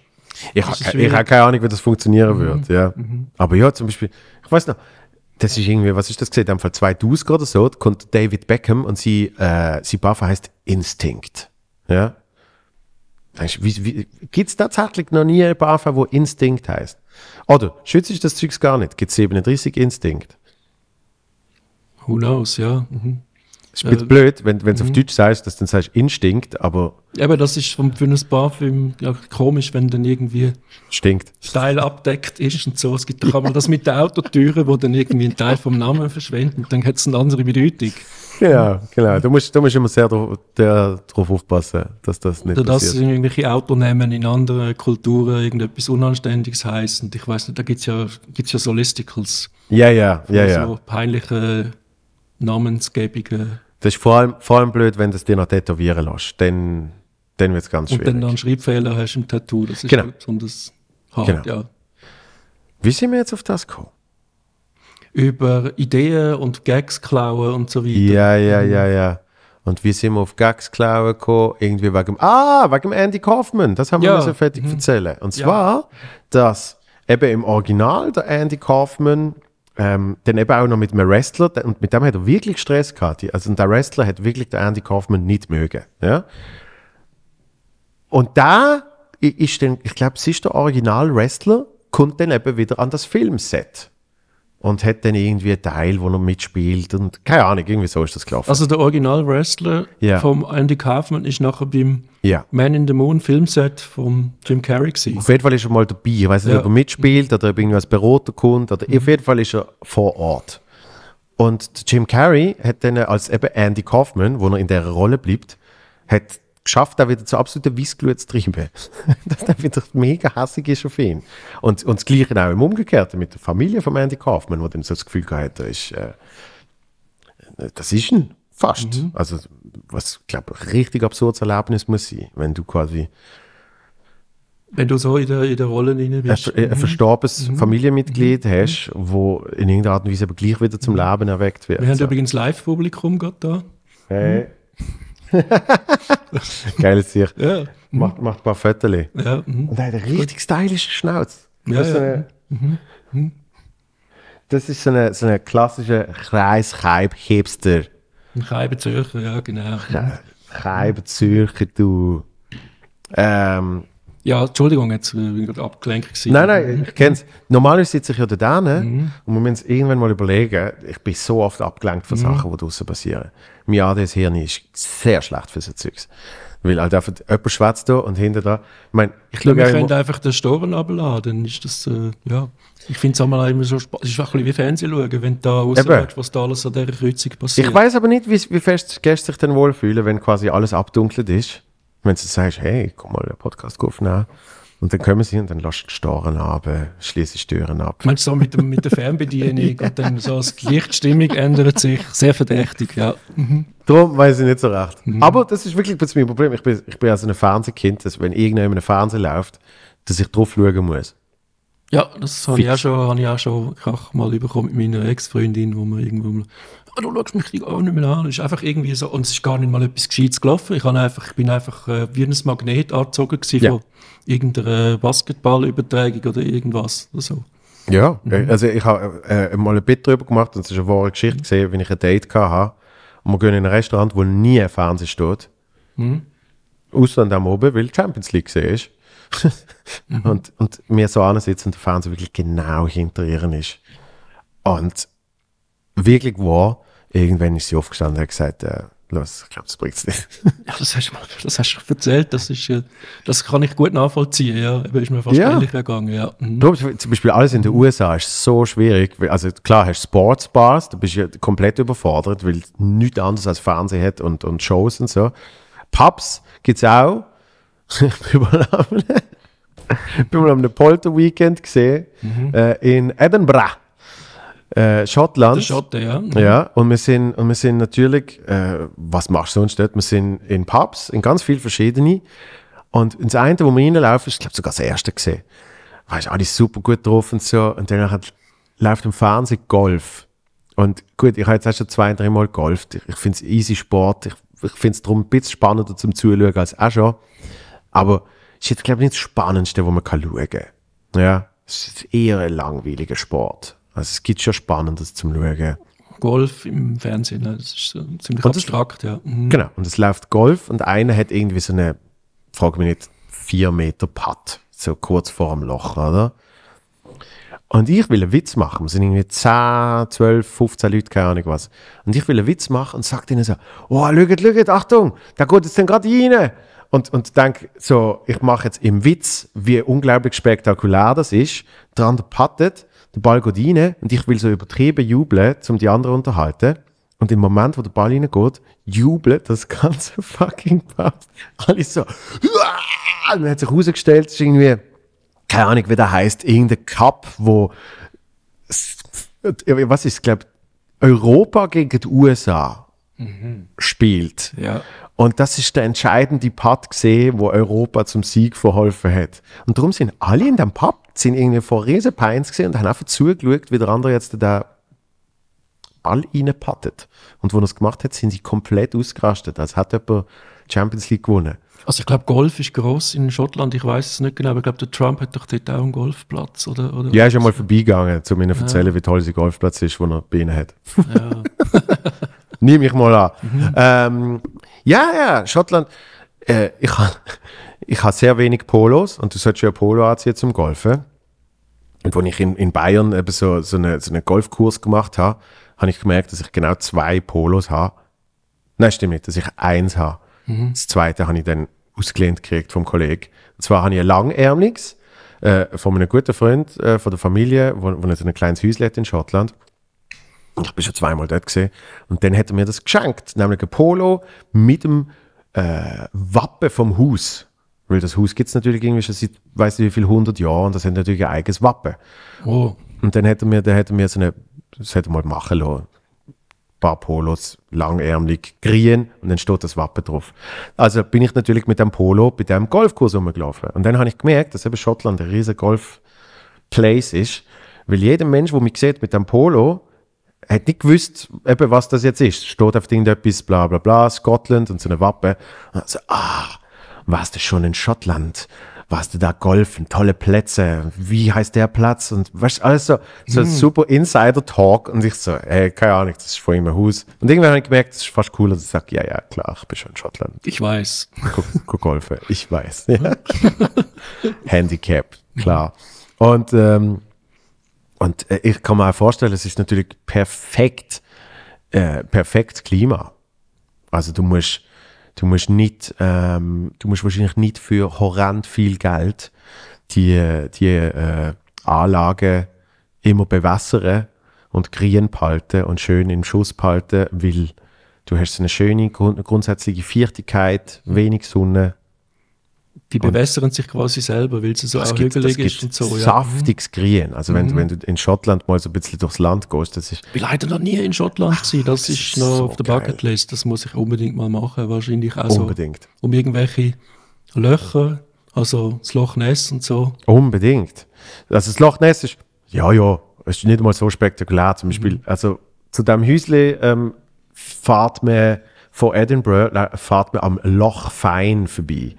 Ich, habe ich habe keine Ahnung, wie das funktionieren mhm. wird, ja. Mhm. Aber ja, zum Beispiel, ich weiß noch, das ist irgendwie, was ist das gesehen? Am Fall 2000 oder so, kommt David Beckham und sie, äh, sie BAFA heißt Instinct. Ja. Gibt es tatsächlich noch nie eine Parfum, wo Instinkt heißt? Oder schützt ist das Zeugs gar nicht? Gibt's 37 Instinkt? Who knows, ja. Mhm. Ist ein bisschen äh, blöd, wenn du es auf mhm. Deutsch sagst, dass du dann sagst Instinkt, aber. Aber das ist vom, für einen Parfüm ja, komisch, wenn dann irgendwie. Stinkt. Teil abdeckt ist und so. Es gibt doch einmal das mit den Autotüren, wo dann irgendwie ein Teil vom Namen verschwindet und dann hat es eine andere Bedeutung. Ja, genau. Du musst, du musst immer sehr darauf aufpassen, dass das nicht Oder dass passiert. Dass irgendwelche Autonehmen in anderen Kulturen irgendetwas Unanständiges heißen. Ich weiß nicht, da gibt es ja, gibt's ja so Listicles. Ja, ja, ja. ja. So peinliche namensgebige. Das ist vor allem, vor allem blöd, wenn du es dir noch tätowieren lässt. Dann, dann wird es ganz schwierig. Und dann noch einen Schreibfehler hast im Tattoo. Das ist genau. besonders hart, genau. ja. Wie sind wir jetzt auf das gekommen? Über Ideen und Gags klauen und so weiter. Ja, ja, ja, ja. Und wie sind wir auf Gags klauen gekommen? Irgendwie wegen, ah, wegen Andy Kaufman. Das haben wir ja. uns ja fertig mhm. erzählen. Und zwar, ja. dass eben im Original der Andy Kaufman ähm, dann eben auch noch mit einem Wrestler, und mit dem hat er wirklich Stress gehabt. Also der Wrestler hat wirklich den Andy Kaufmann nicht mögen. Ja? Und da ist dann, ich glaube, es ist der Original-Wrestler, kommt dann eben wieder an das Filmset und hat dann irgendwie einen Teil, wo er mitspielt und keine Ahnung, irgendwie so ist das gelaufen. Also der Original-Wrestler ja. vom Andy Kaufman ist nachher beim ja. Man in the Moon Filmset vom Jim Carrey gewesen. Auf jeden Fall ist er mal dabei. Ich weiß nicht, ja. ob er mitspielt oder ob irgendwie als Berater kommt oder mhm. auf jeden Fall ist er vor Ort. Und Jim Carrey hat dann als eben Andy Kaufman, wo er in der Rolle bleibt, hat geschafft, da wieder zu absoluter Wissglut zu treiben. da wird das mega hassig ist auf ihn. Und, und das Gleiche auch im Umgekehrten mit der Familie von Andy Kaufmann, wo dem so das Gefühl hatte, ist, äh, das ist ein fast. Mhm. Also, was, glaube richtig absurdes Erlebnis muss sein, wenn du quasi. Wenn du so in der, in der Rolle drin bist. Ein, ein mhm. verstorbenes mhm. Familienmitglied mhm. hast, wo in irgendeiner Art und Weise aber gleich wieder zum mhm. Leben erweckt wird. Wir so. haben übrigens Live-Publikum gerade da. Hey. *laughs* *laughs* Geiles Tier. Ja. Macht, macht ein paar Fötterchen. Ja. Mhm. Und er hat eine richtig stylische Schnauze. Ja, das, ist so eine, mhm. Mhm. mhm. das ist so ein so eine klassische Kreiskeib-Hipster. Keiber Zürcher, ja, genau. Keiber Zürcher, du. Ähm, ja, Entschuldigung, jetzt äh, bin ich gerade abgelenkt. Gewesen. Nein, nein, ich kenne es. Normalerweise sitze ich ja da mhm. und wir müssen es irgendwann mal überlegen. Ich bin so oft abgelenkt von mhm. Sachen, die draußen passieren mein ADS-Hirn ist sehr schlecht für so Zeugs. Weil halt einfach jemand schwätzt da und hinter da. Ich meine, ich glaube, wir können einfach den Storen abladen, dann ist das, äh, ja. Ich finde es auch mal immer so spannend. Es ist auch ein bisschen wie Fernsehen schauen, wenn da rausfährst, was da alles an dieser Kreuzung passiert. Ich weiß aber nicht, wie, wie fest Gäste sich dann wohlfühlen, wenn quasi alles abdunkelt ist. Wenn du sagst, hey, komm mal, den Podcast aufnehmen. Und dann kommen sie und dann lässt die Storen ab, schließe die Türen ab. Meinst du so mit, dem, mit der Fernbedienung *laughs* und dann so die Lichtstimmung ändert sich? Sehr verdächtig, ja. Mhm. Darum weiß ich nicht so recht. Mhm. Aber das ist wirklich mein Problem. Ich bin, ich bin also ein Fernsehkind, dass wenn irgendjemand im Fernsehen läuft, dass ich drauf schauen muss. Ja, das habe ich, auch schon, ich auch schon mal bekommen mit meiner Ex-Freundin, wo wir irgendwo ah, du schaust mich gar nicht mehr an. Es Ist einfach irgendwie so, und es ist gar nicht mal etwas Gescheites gelaufen. Ich, einfach, ich bin einfach äh, wie ein Magnet angezogen ja. von irgendeiner Basketballübertragung oder irgendwas. Oder so. Ja, mhm. Äh, also ich habe äh, mal ein Bit darüber gemacht, und es ist eine wahre Geschichte mhm. gesehen, wenn ich ein Date hatte. Und wir gehen in ein Restaurant, wo nie ein Fernseher steht. Mhm. Außer am oben, weil die Champions League gesehen ist. mhm. *laughs* und, und wir so sitzen und der Fernseher wirklich genau hinter ihr ist. Und wirklich wahr, irgendwann ist sie aufgestanden und hat gesagt, äh, los, ich glaube, das bringt es nicht. *laughs* ja, das hast du das hast du erzählt, das, ist, äh, das kann ich gut nachvollziehen, ja. Eben ist mir fast ja. ähnlich gegangen, ja. Mhm. zum Beispiel alles in den USA ist so schwierig, also klar hast du Sportsbars, da bist du komplett überfordert, weil es nichts anderes als Fernsehen hat und, und Shows und so. Pubs gibt es auch, *laughs* Ich bin mal am *laughs* Polter-Weekend gesehen mhm. äh, in Edinburgh. Äh, Schottland. Der Schotte, ja. Mhm. Ja, und wir sind, und wir sind natürlich, äh, was machst du sonst dort? Wir sind in Pubs, in ganz vielen verschiedenen. Und das eine, wo wir reinlaufen, ist, glaube sogar das erste gesehen. Weißt du, alle super gut drauf und so. Und dann hat, läuft im Fernsehen Golf. Und gut, ich habe jetzt erst schon zwei, dreimal golft. Ich, ich finde es easy Sport. Ich, ich finde es darum ein bisschen spannender zum Zuschauen als auch schon. Aber es ist jetzt, glaube ich, nicht das Spannendste, wo man kann schauen kann. Ja, es ist eher ein langweiliger Sport. Also es gibt schon Spannendes zum Schauen. Golf im Fernsehen, ne? das ist so ziemlich und abstrakt, das, ja. Mhm. Genau, und es läuft Golf und einer hat irgendwie so eine, frag mich nicht, 4 Meter Putt, so kurz vor dem Loch, oder? Und ich will einen Witz machen. Es sind irgendwie 10, 12, 15 Leute, keine Ahnung was. Und ich will einen Witz machen und sagt ihnen so, oh, schaut, schaut, Achtung, da geht jetzt gerade rein. Und, und denke so, ich mache jetzt im Witz, wie unglaublich spektakulär das ist, dran pattet der Ball geht rein und ich will so übertrieben jubeln, um die anderen zu unterhalten. Und im Moment, wo der Ball reingeht, jubelt das *laughs* ganze fucking Pass. Alles so. Und hat sich herausgestellt, es ist irgendwie, keine Ahnung, wie der heißt, irgendein Cup, wo, was ist, glaube Europa gegen die USA mhm. spielt. Ja. Und das ist der entscheidende Part gesehen, wo Europa zum Sieg verholfen hat. Und darum sind alle in dem Pub sind irgendwie vor riesen Pines gesehen und haben einfach zugeschaut, wie der andere jetzt da Ball reinpattet. Und wo er es gemacht hat, sind sie komplett ausgerastet. Also hat jemand Champions League gewonnen. Also ich glaube, Golf ist groß in Schottland, ich weiß es nicht genau, aber ich glaube, der Trump hat doch dort auch einen Golfplatz, oder? oder ja, ist ja mal vorbeigegangen, um ihnen zu ja. erzählen, wie toll sein Golfplatz ist, den er bei ihnen hat. Ja. *laughs* Nimm mich mal an. Mhm. Ähm, ja, ja, Schottland, äh, ich habe ich habe sehr wenig Polos und du solltest ja Polo anziehen zum Golfen. Und als ich in, in Bayern eben so, so, eine, so einen Golfkurs gemacht habe, habe ich gemerkt, dass ich genau zwei Polos habe. Nein, stimmt nicht, dass ich eins habe. Mhm. Das zweite habe ich dann ausgelehnt gekriegt vom Kollegen. Und zwar habe ich ein langärmliches äh, von einem guten Freund äh, von der Familie, wo, er so ein kleines Häusle in Schottland. Ich bin schon zweimal dort gesehen. Und dann hat er mir das geschenkt, nämlich ein Polo mit dem äh, Wappen vom Haus. Weil das Haus gibt es natürlich irgendwie schon seit, weiß nicht wie viel, 100 Jahren und das hat natürlich ein eigenes Wappen. Oh. Und dann hätte mir, dann hätte mir so eine, das hätte mal machen lassen. Ein paar Polos, langärmlich, grien und dann steht das Wappen drauf. Also bin ich natürlich mit dem Polo bei dem Golfkurs rumgelaufen. Und dann habe ich gemerkt, dass eben Schottland ein riesiger Golf-Place ist, weil jeder Mensch, der mich sieht mit dem Polo, hat nicht gewusst, eben, was das jetzt ist. Steht auf irgendetwas, bla bla bla, Scotland und so eine Wappe. Und dann so, ah, warst du schon in Schottland? Warst du da golfen? Tolle Plätze. Wie heißt der Platz? Und was alles so, so hm. super Insider-Talk. Und ich so, ey, keine Ahnung, das ist vor ihm ein Haus. Und irgendwann habe ich gemerkt, es ist fast cooler, dass ich sage, ja, ja, klar, ich bin schon in Schottland. Ich weiß. Guck, guck golfe. Ich weiß. Ja. Hm. *laughs* Handicap, klar. Und, ähm, und äh, ich kann mir auch vorstellen, es ist natürlich perfekt, äh, perfekt Klima. Also du musst, Du musst nicht, ähm, du musst wahrscheinlich nicht für horrend viel Geld die, die äh, Anlagen immer bewässern und grün behalten und schön im Schuss behalten, weil du hast eine schöne grund grundsätzliche Viertigkeit, wenig Sonne, die bewässern sich quasi selber, weil sie so auch hügelig ist und so. Ja. Saftiges Grün. Also, wenn, mhm. wenn du in Schottland mal so ein bisschen durchs Land gehst, das ist. Ich bin leider noch nie in Schottland gewesen. Das, das ist noch so auf der Bucketlist. Das muss ich unbedingt mal machen. Wahrscheinlich auch Unbedingt. So, um irgendwelche Löcher, also das Loch Ness und so. Unbedingt. Also, das Loch Ness ist, ja, ja, ist nicht mal so spektakulär. Zum mhm. Beispiel, mhm. also zu dem Häusle ähm, fährt man von Edinburgh fährt man am Loch Fein vorbei.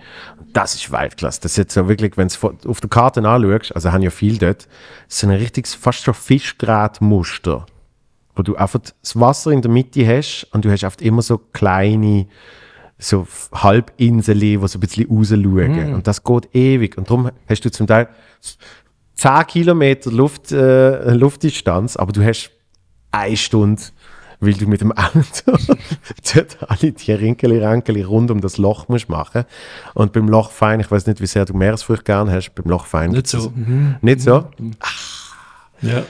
Das ist Weltklasse. Das ist jetzt so wirklich, wenn du auf der Karte anschaust, also haben ja viel dort, ist ein richtiges, fast schon Fischgrätmuster, wo du einfach das Wasser in der Mitte hast und du hast oft immer so kleine so Halbinseln, die so ein bisschen rausschauen. Mm. Und das geht ewig. Und darum hast du zum Teil 10 Kilometer Luft, äh, Luftdistanz, aber du hast eine Stunde weil du mit dem Auto *laughs* alle die Rinkeli, Rankeli rund um das Loch musst machen. Und beim Loch fein, ich weiß nicht, wie sehr du Meeresfrucht gern hast, beim Loch fein. Nicht so. Mhm. Nicht so? Mhm. Ah. Ja.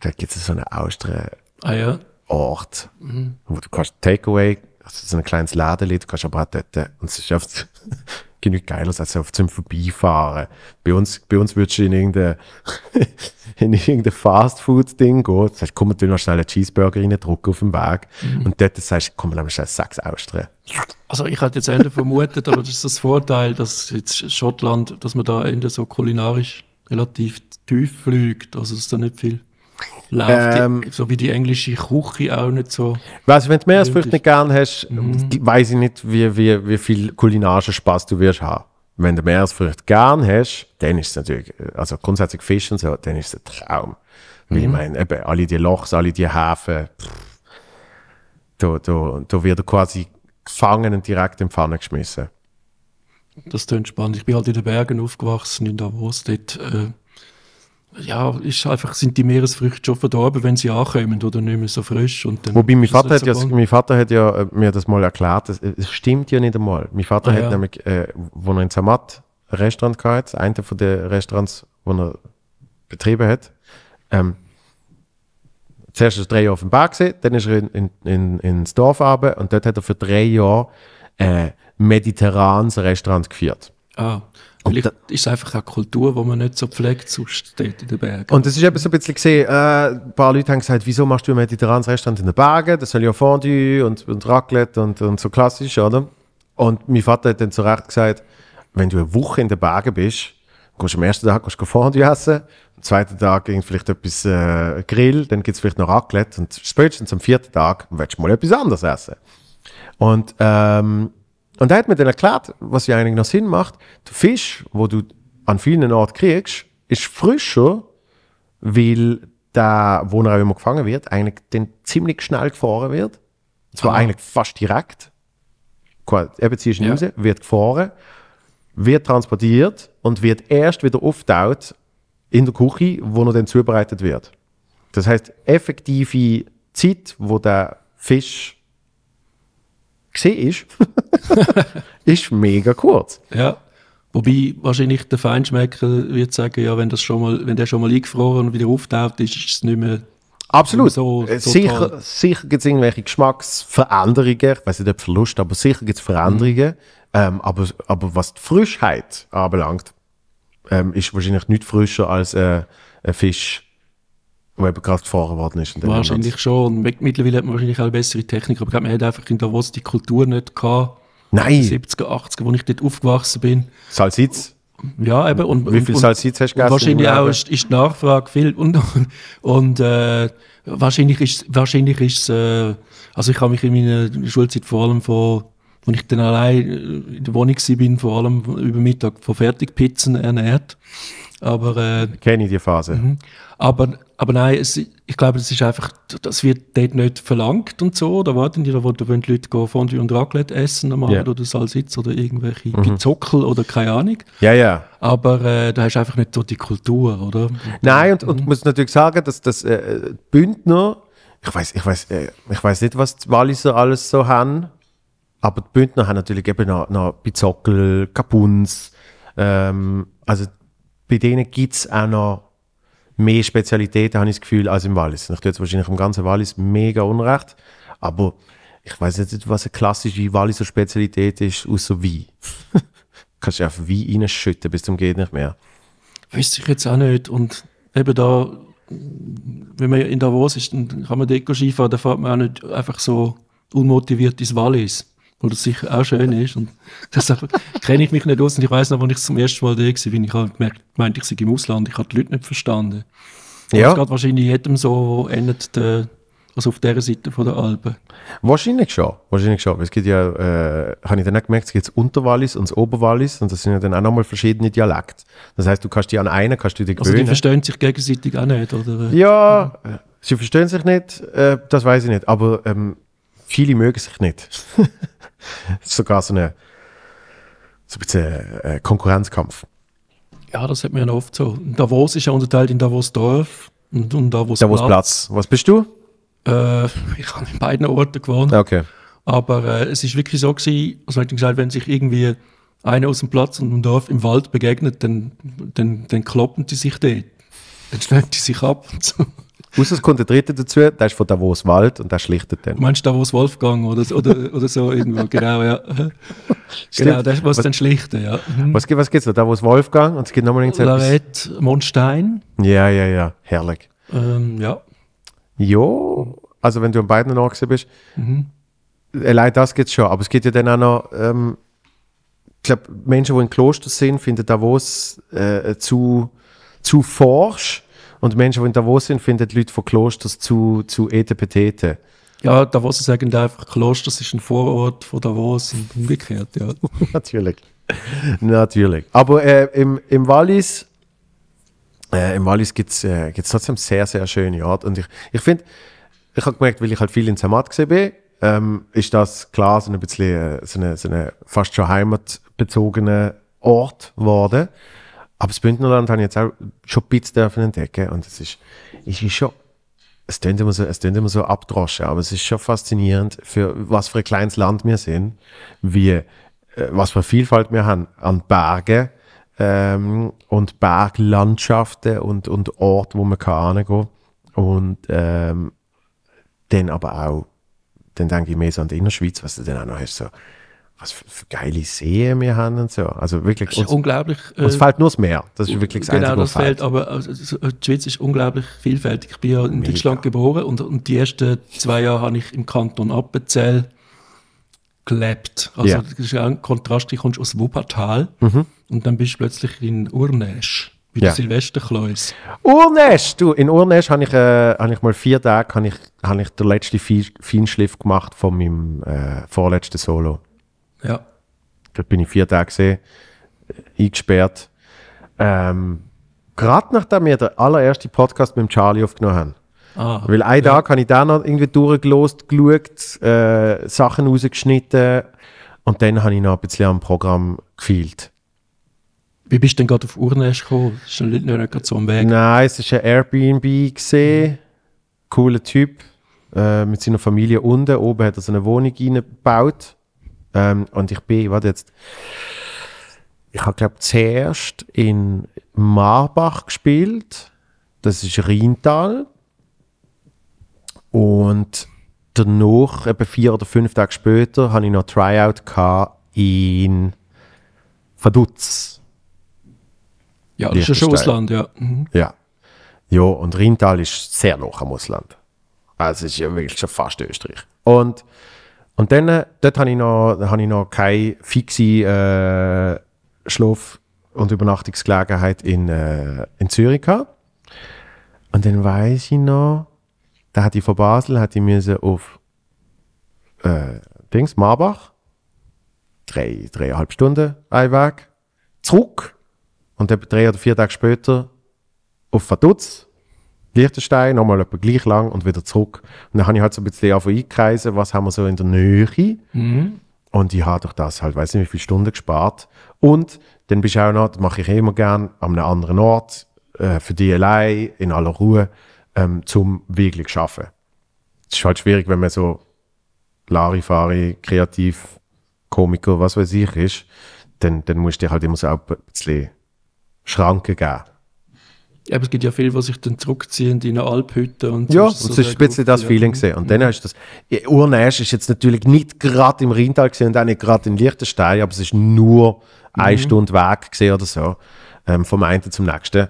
Da gibt es so einen austria ah, ja. Ort, mhm. wo du kannst Takeaway, also so ein kleines Ladenlied, kannst aber auch dort, und es ist oft genügt geil aus, als auf zum Vorbeifahren. Bei uns, bei uns würdest du in irgendein, *laughs* in irgendein Fast-Food-Ding gehen, das heißt, komm, du noch schnell einen Cheeseburger rein, druck auf dem Weg. Mhm. Und dort sagst du, komm, lass mich schnell Sachs austreten. Also ich hätte jetzt Ende vermutet, aber das ist das Vorteil, dass jetzt Schottland, dass man da Ende so kulinarisch relativ tief fliegt. Also es ist da nicht viel Läuft ähm, die, so wie die englische Küche auch nicht so. Weißt, wenn du mehr als nicht gern hast, mhm. weiß ich nicht, wie, wie, wie viel kulinarischen Spaß du wirst haben. Wenn du mehr als gern hast, dann ist es natürlich, also grundsätzlich Fisch und so, dann ist es ein Traum. Mhm. Weil ich mhm. meine, eben, alle die Lochs, alle die Häfen, da, da, da wird er quasi gefangen und direkt in die Pfanne geschmissen. Das klingt spannend. Ich bin halt in den Bergen aufgewachsen, in Davos. Dort äh, ja, ist einfach, sind die Meeresfrüchte schon verdorben, wenn sie ankommen oder nicht mehr so frisch. Und dann Wobei, mein Vater, hat so ja, mein Vater hat ja äh, mir das mal erklärt, es, es stimmt ja nicht einmal. Mein Vater ah, hat ja. nämlich, äh, wo er in Zermatt ein Restaurant gehabt, einer von den Restaurants, wo er betrieben hat, ähm, zuerst ist er drei Jahre auf dem Berg gewesen, dann ist er in, in, in, ins Dorf runter und dort hat er für drei Jahre äh, mediterranes Restaurant geführt. Ah. Vielleicht da, ist es einfach eine Kultur, die man nicht so pflegt, sonst steht in den Bergen. Und das ist eben so ein bisschen gesehen, äh, ein paar Leute haben gesagt, wieso machst du ein mediterranes Restaurant in den Bergen? Das soll ja Fondue und, und Raclette und, und so klassisch, oder? Und mein Vater hat dann zu Recht gesagt, wenn du eine Woche in den Bergen bist, gehst du am ersten Tag du Fondue essen, am zweiten Tag vielleicht etwas äh, Grill, dann gibt es vielleicht noch Raclette und spätestens am vierten Tag willst du mal etwas anderes essen. Und ähm, und er hat mir dann erklärt, was ja eigentlich noch Sinn macht. Der Fisch, wo du an vielen Orten kriegst, ist frischer, weil der, wo er auch immer gefangen wird, eigentlich dann ziemlich schnell gefahren wird. Und zwar ah. eigentlich fast direkt. Er bezieht du ihn ja. raus, wird gefahren, wird transportiert und wird erst wieder auftaut in der Küche, wo er dann zubereitet wird. Das heißt, effektive Zeit, wo der Fisch gesehen *laughs* ist mega kurz. Ja. Wobei wahrscheinlich der Feinschmecker wird sagen, ja, wenn, das schon mal, wenn der schon mal eingefroren und wieder auftaucht ist, ist es nicht mehr Absolut. So, so äh, sicher sicher gibt es irgendwelche Geschmacksveränderungen. Ich weiß nicht, ob Verlust, aber sicher gibt es Veränderungen. Mhm. Ähm, aber, aber was die Frischheit anbelangt, ähm, ist wahrscheinlich nicht frischer als äh, ein Fisch wo eben gerade gefahren worden ist. Wahrscheinlich schon. Mittlerweile hat man wahrscheinlich auch bessere Technik, aber man hat einfach in Davos die Kultur nicht gehabt. Nein! 70er, 80er, wo ich dort aufgewachsen bin. Salsitz? Ja, eben. Und, Wie viel und, hast du gegessen? Wahrscheinlich auch ist, ist die Nachfrage viel. Und, und, und äh, wahrscheinlich ist wahrscheinlich äh, also ich habe mich in meiner Schulzeit vor allem von wenn ich dann allein in der Wohnung bin, vor allem über Mittag von Fertigpizzen ernährt. Aber äh, kenne die Phase. Mhm. Aber aber nein, es, ich glaube, das ist einfach, das wird dort nicht verlangt und so. Da warten die, da wollen die Leute gehen Fondue und Raclette essen am Abend yeah. oder Salsitz oder irgendwelche mhm. Pizockel oder keine Ahnung. Ja, ja. Aber äh, da hast du einfach nicht so die Kultur, oder? Nein, und, mhm. und muss natürlich sagen, dass das äh, Bündner, ich weiß ich weiß, äh, ich weiß nicht, was die Walliser alles so haben, aber die Bündner haben natürlich eben noch, noch Pizockel, Kapuns, ähm, also bei denen gibt es auch noch mehr Spezialitäten, habe ich das Gefühl, als im Wallis. Ich tue jetzt wahrscheinlich im ganzen Wallis mega unrecht, aber ich weiß nicht, was eine klassische Walliser Spezialität ist, außer Wein. *laughs* Kannst du einfach Wein reinschütten bis zum geht nicht mehr. Wüsste ich jetzt auch nicht. Und eben da, wenn man in Davos ist, dann kann man Deko Skifahren, da fährt man auch nicht einfach so unmotiviert ins Wallis wo das sicher auch schön ist. Und deshalb kenne ich mich nicht aus. Und ich weiß noch, als ich zum ersten Mal da war, bin ich halt gemerkt, meinte ich sei im Ausland, ich habe die Leute nicht verstanden. Und ja. Das geht wahrscheinlich jedem so, endet der, äh, also auf dieser Seite von der Alpen. Wahrscheinlich schon, wahrscheinlich schon. Es gibt ja, äh, habe ich dann auch gemerkt, es gibt das Unterwallis und das Oberwallis und das sind ja dann auch nochmal verschiedene Dialekte. Das heißt, du kannst dich an einen, kannst du dich gewöhnen. Also die verstehen sich gegenseitig auch nicht, oder? Ja, ja. Äh, sie verstehen sich nicht, äh, das weiß ich nicht, aber ähm, Viele mögen sich nicht. *laughs* es ist sogar so, eine, so ein bisschen äh, Konkurrenzkampf. Ja, das hat man ja oft so. Davos ist ja unterteilt in Davos Dorf und, und Davos, Davos Platz. Platz. Was bist du? Äh, ich habe in beiden Orten gewohnt. Okay. Aber äh, es ist wirklich so gewesen, also man gesagt, wenn sich irgendwie einer aus dem Platz und dem Dorf im Wald begegnet, dann, dann, dann kloppen die sich dort. Dann schneiden die sich ab. Und so. Außer es kommt der dritte dazu, der ist von Davos Wald und der schlichtet den. Meinst du Davos Wolfgang oder, oder, oder so irgendwo? Genau, ja. *laughs* genau, das was, was dann schlichten, ja. Mhm. Was, was gibt es da? Davos Wolfgang und es gibt nochmal irgendwas. Larette Mondstein. Ja, ja, ja. Herrlich. Ähm, ja. Jo, also wenn du an beiden nachgesehen bist, mhm. allein das geht schon. Aber es gibt ja dann auch noch. Ähm, ich glaube, Menschen, die im Kloster sind, finden Davos äh, zu, zu forsch und Menschen, die in Davos sind, finden die Leute von Klosters zu, zu Etepetete. Ja, Davos sagen einfach, Klosters ist ein Vorort von Davos und umgekehrt, ja. *laughs* Natürlich. Natürlich. Aber äh, im, im Wallis, äh, Wallis gibt es äh, gibt's trotzdem sehr, sehr schöne Orte. Und ich, ich finde, ich habe gemerkt, weil ich halt viel in Zermatt gesehen bin, ähm, ist das klar so ein bisschen äh, so eine, so eine fast schon heimatbezogene Ort geworden. Aber das Bündnerland habe ich jetzt auch schon ein bisschen entdecken und es ist, ist schon, es tönt immer so, es tönt immer so abdroschen, aber es ist schon faszinierend, für was für ein kleines Land wir sind, wie, äh, was für eine Vielfalt wir haben an Bergen ähm, und Berglandschaften und, und Orte, wo man kann hingehen und ähm, dann aber auch, dann denke ich mehr so an die Innerschweiz, was du dann auch noch hast, so was für, für geile Seen wir haben und so. Also wirklich. Das ist uns, unglaublich. Uns äh, fällt nur das Meer. Das ist wirklich das genau, Einzige, das fällt. Aber also, äh, die Schweiz ist unglaublich vielfältig. Ich bin ja in Mega. Deutschland geboren und, und, die ersten zwei Jahre habe ich im Kanton Appenzell gelebt. Also yeah. das ist ja ein Kontrast. Du kommst aus Wuppertal mhm. und dann bist du plötzlich in Urnesch. Bei ja. der Silvesterkleus. Urnesch! Du, in Urnesch habe ich, äh, hab ich mal vier Tage hab ich, hab ich den letzten Feinschliff gemacht von meinem äh, vorletzten Solo. Ja. Dort bin ich vier Tage gesehen, äh, eingesperrt. Ähm, Gerade nachdem wir den allerersten Podcast mit Charlie aufgenommen haben. Ah, Weil einen ja. Tag habe ich da noch irgendwie durchgelost, geschaut, äh, Sachen rausgeschnitten und dann habe ich noch ein bisschen am Programm gefehlt. Wie bist du denn gerade auf Urnest gekommen? Das ist nicht gerade so am Weg. Nein, es war ein Airbnb. Gewesen. Mhm. Cooler Typ. Äh, mit seiner Familie unten. Oben hat er so eine Wohnung reingebaut. Ähm, und ich bin, warte jetzt, ich habe glaube zuerst in Marbach gespielt, das ist Rheintal. Und danach, etwa vier oder fünf Tage später, hatte ich noch Tryout in Vaduz. Ja, das ist schon Ausland, ja. Mhm. Ja. Ja, und Rhintal ist sehr noch am Ausland. Also es ist ja wirklich schon fast Österreich. Und und dann, äh, dort habe ich noch, habe ich noch keine fixe äh, Schlaf- und Übernachtungsgelegenheit in, äh, in Zürich gehabt. Und dann weiß ich noch, da hat ich von Basel hat ich müssen auf äh, Dings, Marbach. Drei, dreieinhalb Stunden ein Weg. Zurück. Und dann drei oder vier Tage später auf Vaduz. Liechtenstein, nochmal etwa gleich lang und wieder zurück. Und dann habe ich halt so ein bisschen angefangen einkreisen, was haben wir so in der Nähe. Mhm. Und ich habe durch das halt, weiß nicht, wie viele Stunden gespart. Und dann bist du auch noch, das mache ich immer gern, an einem anderen Ort, äh, für dich allein, in aller Ruhe, ähm, zum wirklich zu arbeiten. Es ist halt schwierig, wenn man so Larifari, kreativ, Komiker, was weiß ich ist, dann, dann musst du dir halt immer so ein bisschen Schranken geben. Eben, es gibt ja viele, die sich dann zurückziehen in eine Alphütte. Und ja, und es ist ein bisschen das Feeling gesehen. Und ja. dann hast du das. Urnäsch ist jetzt natürlich nicht gerade im Rheintal gesehen und auch nicht gerade in Liechtenstein, aber es ist nur mhm. eine Stunde Weg gesehen oder so. Ähm, vom einen zum nächsten.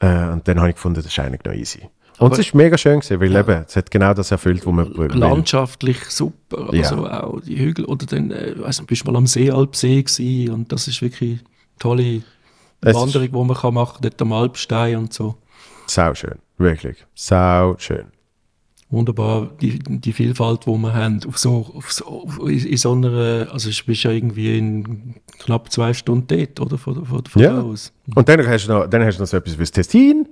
Äh, und dann habe ich gefunden, das ist eigentlich noch easy. Und Aber es ist mega schön gewesen, weil ja. eben, es hat genau das erfüllt, was man braucht. Landschaftlich super, also ja. auch die Hügel oder dann, äh, weiß nicht, bist du mal am Seealpsee gewesen und das ist wirklich tolle es Wanderung, die man kann machen kann, dort am Alpstein und so. Sau schön, wirklich. Sau schön. Wunderbar, die, die Vielfalt, die wir haben. Auf so, auf so, in, so einer, also du bist ja irgendwie in knapp zwei Stunden dort, oder? Von, von, von ja. aus. Mhm. Und dann hast, du noch, dann hast du noch so etwas wie das Testin.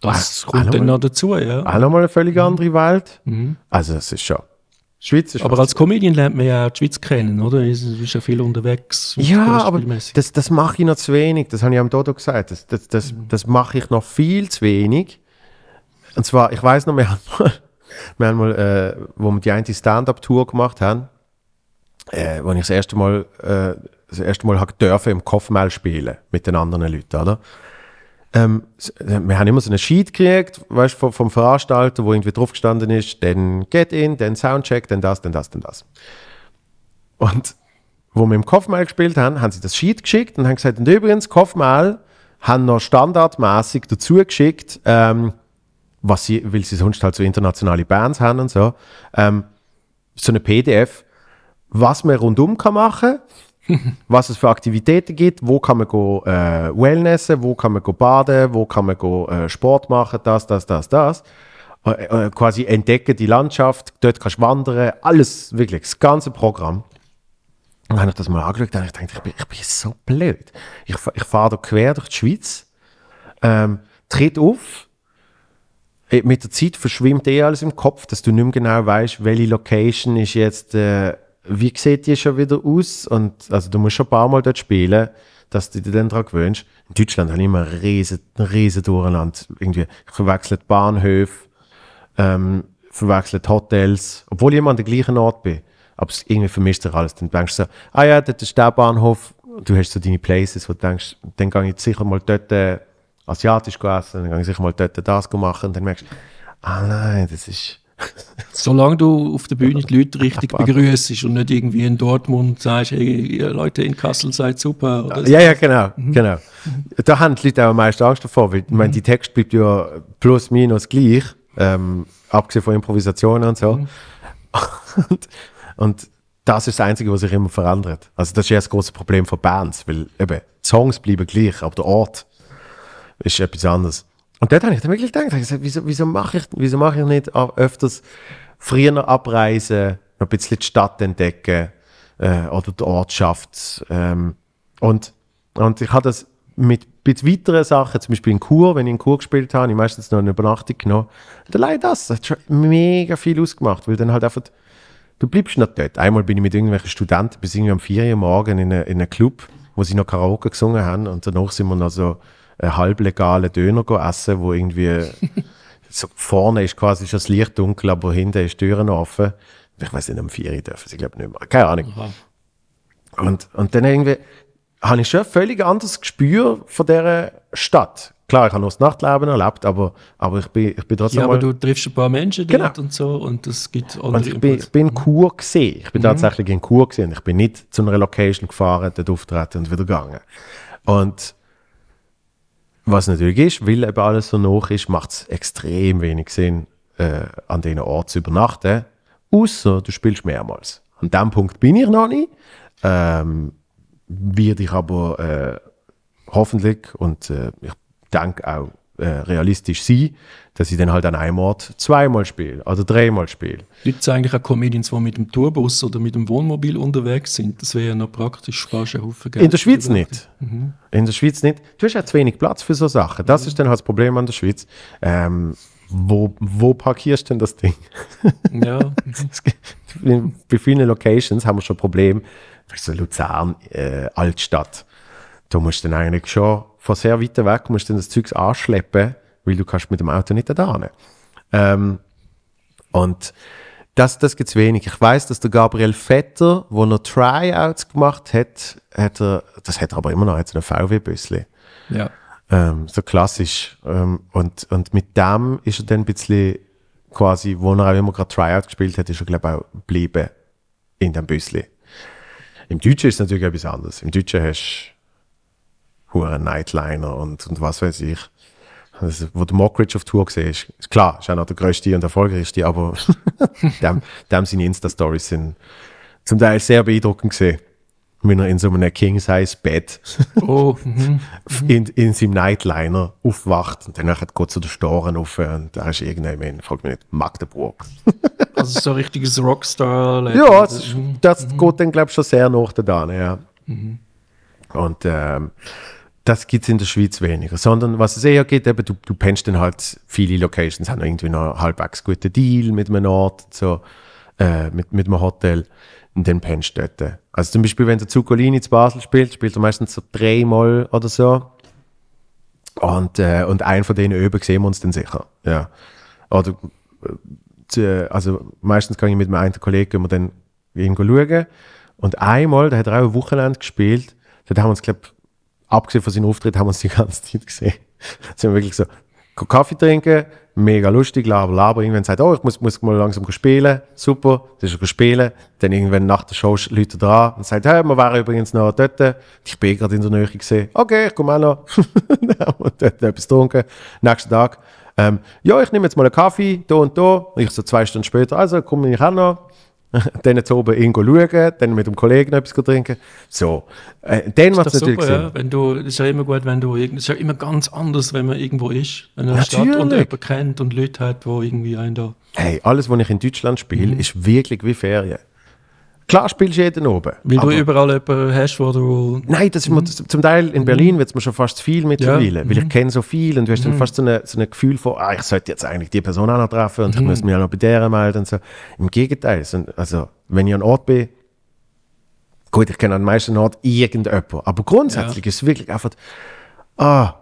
Das Ach, kommt ah, dann mal, noch dazu, ja. Auch nochmal eine völlig mhm. andere mhm. Welt. Mhm. Also, das ist schon. Schweiz ist aber als Comedian lernt man ja auch die Schweiz kennen, oder? Du bist ja viel unterwegs. Ja, aber das, das mache ich noch zu wenig. Das habe ich am Dodo gesagt. Das, das, das, das mache ich noch viel zu wenig. Und zwar, ich weiß noch, wir haben mal, *laughs* wir haben mal äh, wo wir die eine Stand-Up-Tour gemacht haben, äh, wo ich das erste Mal, äh, das erste Mal habe dürfen im Kopfmail spielen mit den anderen Leuten, oder? Ähm, äh, wir haben immer so einen Sheet gekriegt, weißt, vom, vom Veranstalter, wo irgendwie drauf gestanden ist, dann Get-In, dann Soundcheck, dann das, dann das, dann das. Und wo wir im Kopfmal gespielt haben, haben sie das Sheet geschickt und haben gesagt, und übrigens, Kopfmal haben noch standardmäßig dazu geschickt, ähm, was sie, weil sie sonst halt so internationale Bands haben und so, ähm, so eine PDF, was man rundum kann machen kann was es für Aktivitäten gibt, wo kann man go, äh, Wellnessen, wo kann man go baden, wo kann man go, äh, Sport machen, das, das, das, das. Äh, äh quasi entdecken die Landschaft, dort kannst du wandern, alles, wirklich, das ganze Programm. Dann habe ich das mal angeschaut und ich dachte, ich bin, ich bin so blöd. Ich, ich fahre da quer durch die Schweiz, ähm, tritt auf, äh, mit der Zeit verschwimmt eh alles im Kopf, dass du nicht mehr genau weißt, welche Location ist jetzt äh, wie sieht die schon wieder aus? Und also du musst schon ein paar Mal dort spielen, dass du dich dann daran gewöhnst. In Deutschland habe ich immer riesen, riesen Durcheinander. Irgendwie verwechselt Bahnhöfe, ähm, verwechselt Hotels, obwohl ich immer an der gleichen Ort bin. Aber irgendwie vermisst sich alles. Dann denkst du so, ah ja, dort ist der Bahnhof. Du hast so deine Places, wo du denkst, dann gehe ich sicher mal dort äh, asiatisch essen, dann gehe ich sicher mal dort das machen. Und dann merkst du, ah nein, das ist Solange du auf der Bühne die Leute richtig *laughs* begrüßt und nicht irgendwie in Dortmund sagst, hey, ihr Leute in Kassel seid super. Oder ja, so. ja, genau, mhm. genau. Da haben die Leute auch meist Angst davor, weil mhm. ich meine, mhm. die Text bleibt ja plus minus gleich, ähm, abgesehen von Improvisationen und so. Mhm. *laughs* und, und, das ist das Einzige, was sich immer verändert. Also das ist ja das große Problem von Bands, weil eben Songs bleiben gleich, aber der Ort ist etwas anderes. Und dort habe ich dann wirklich gedacht, gesagt, wieso, wieso mache ich, wieso mache ich nicht öfters früher abreisen, noch ein bisschen die Stadt entdecken äh, oder die Ortschaft. Ähm, und, und ich habe das mit bisschen weiteren Sachen, zum Beispiel in Kur, wenn ich in Kur gespielt habe, ich meistens noch eine Übernachtung genommen. Und allein das hat schon mega viel ausgemacht, weil dann halt einfach, du bleibst noch dort. Einmal bin ich mit irgendwelchen Studenten bis irgendwie am 4 Uhr morgen in einem in eine Club, wo sie noch Karaoke gesungen haben und danach sind wir noch so äh, halblegalen Döner essen, wo irgendwie *laughs* so vorne ist quasi schon das Licht dunkel, aber hinten ist die Türen offen. Ich weiß nicht, um 4 Uhr dürfen sie, glaube nicht mehr. Keine Ahnung. Aha. Und, und dann irgendwie habe ich schon ein völlig anderes Gespür von dieser Stadt. Klar, ich habe noch das Nachtleben erlebt, aber, aber ich, bin, ich bin trotzdem. Ja, aber du triffst ein paar Menschen genau. dort genau. und so und es gibt und ich bin, ich bin in Kur gesehen. Ich bin mhm. tatsächlich in Kur gesehen. Ich bin nicht zu einer Location gefahren, dort auftreten und wieder gegangen. Und was natürlich ist, weil eben alles so noch ist, macht es extrem wenig Sinn, äh, an diesen Ort zu übernachten. Außer du spielst mehrmals. An dem Punkt bin ich noch nicht. Ähm, werde ich aber äh, hoffentlich und äh, ich denke auch äh, realistisch sein, dass ich dann halt an einem Ort zweimal spiele oder dreimal spiele. Gibt es eigentlich auch Comedians, die mit dem Tourbus oder mit dem Wohnmobil unterwegs sind? Das wäre ja noch praktisch, sparst einen Haufen Geld. In der Schweiz nicht. Mhm. In der Schweiz nicht. Du hast ja zu wenig Platz für so Sachen. Das mhm. ist dann halt das Problem an der Schweiz. Ähm, wo, wo parkierst denn das Ding? *laughs* Ja. Bei vielen Locations haben wir schon Probleme, weißt du, Luzern, äh, Altstadt. Du musst dann eigentlich schon von sehr weit weg musst du dann das Zeug anschleppen, weil du kannst mit dem Auto nicht da hin. Ähm, und das, das gibt es wenig. Ich weiß, dass der Gabriel Vetter, wo er Tryouts gemacht hat, hat er, das hat er aber immer noch, hat so ein VW-Büssli. Ja. Ähm, so klassisch. Ähm, und, und mit dem ist er dann ein bisschen quasi, wo er auch immer gerade Tryout gespielt hat, ist er, glaube ich, auch geblieben in dem Büssli. Im Deutschen ist es natürlich etwas anderes. Im Deutschen hast du hure Nightliner und, und was weiß ich. Also, wo der Mockridge auf Tour gesehen ist, ist klar, ist einer der größte und erfolgreichste, aber *laughs* dem, dem seine Insta-Stories sind zum Teil sehr beeindruckend gesehen. Wenn er in so einem King-Size-Bett *laughs* oh, mhm, mhm. in, in seinem Nightliner aufwacht und danach geht er zu den Storen auf und da ist irgendjemand, fragt mich nicht, Magdeburg. *laughs* also so ein richtiges Rockstar. -Level. Ja, das, das mhm, geht dann, glaube ich, schon sehr nach da ja. Und ähm, das gibt es in der Schweiz weniger. Sondern was es eher gibt, eben, du, du pennst dann halt, viele Locations haben irgendwie noch einen halbwegs guten Deal mit einem Ort, so, äh, mit, mit einem Hotel. Und dann pennst du dort. Also zum Beispiel, wenn der Zuccolini zu Basel spielt, spielt er meistens so dreimal oder so. Und, äh, und einen von denen oben sehen wir uns dann sicher. Ja. Oder, äh, also meistens kann ich mit meinem einen Kollegen dann irgendwo schauen. Und einmal, da hat er auch ein Wochenende gespielt, da haben wir uns, glaube ich, abgesehen von seinem Auftritt haben wir uns die ganze Zeit gesehen. *laughs* sind wir wirklich so, Kaffee trinken, mega lustig, laber, laber. Irgendwann sagt, oh, ich muss, muss mal langsam spielen, super, das ist spielen. Dann irgendwann nach der Show Leute dran und sagt, hey, wir wären übrigens noch dort. Ich bin gerade in der Nähe gesehen, okay, ich komme auch noch. *laughs* Dann haben wir dort etwas getrunken. Nächsten Tag, ähm, ja, ich nehme jetzt mal einen Kaffee, da und da. Und ich so zwei Stunden später, also komme ich auch noch. *laughs* dann zu oben irgendwo schauen, dann mit dem Kollegen etwas trinken. So. Äh, dann macht es natürlich super, Sinn. Ja? Wenn du, ist ja immer gut, wenn du, es ist ja immer ganz anders, wenn man irgendwo ist, Wenn man natürlich. Stadt und jemanden kennt und Leute hat, die irgendwie einen da... Hey, alles, was ich in Deutschland spiele, mhm. ist wirklich wie Ferien. Klar spielst du jeden oben. Weil du überall jemanden hast, wo du... Nein, das ist mhm. mir, zum Teil in Berlin wird es mir schon fast viel mittlerweile, ja. weil mhm. ich kenne so viel und du hast dann mhm. fast so ein so eine Gefühl von, ah, ich sollte jetzt eigentlich die Person auch noch treffen und ich muss mich auch noch bei der melden und so. Im Gegenteil, also wenn ich an Ort bin, gut, ich kenne an den meisten Orten irgendjemanden, aber grundsätzlich ja. ist es wirklich einfach, ah,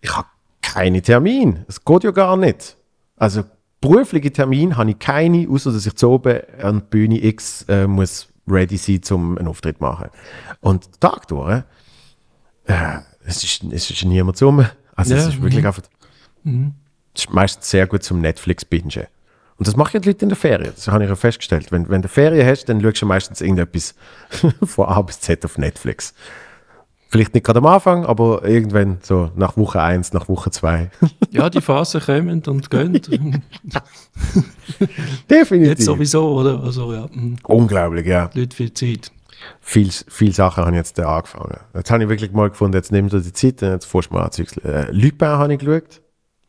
ich habe keine Termin, es geht ja gar nicht. Also beruflichen Termin habe ich keine, außer dass ich zu oben an die Bühne X äh, muss ready sein, um einen Auftritt zu machen. Und Tag durch, äh, es, ist, es ist niemand zu Also ja, es ist wirklich mhm. einfach, mhm. es ist meistens sehr gut zum Netflix-Bingen. Und das machen die Leute in der Ferien. Das habe ich ja festgestellt. Wenn, wenn du Ferien hast, dann schaust du meistens irgendetwas *laughs* von A bis Z auf Netflix. Vielleicht nicht gerade am Anfang, aber irgendwann so nach Woche 1, nach Woche 2. *laughs* ja, die Phasen kommen und gehen. *laughs* *laughs* Definitiv. Jetzt sowieso, oder? Also, ja. Hm. Unglaublich, ja. Nicht viel Zeit. Viele viel Sachen haben jetzt angefangen. Jetzt habe ich wirklich mal gefunden, jetzt nimm so die Zeit, jetzt fährst du mal an Zeugs. Äh, Lupin habe ich geschaut.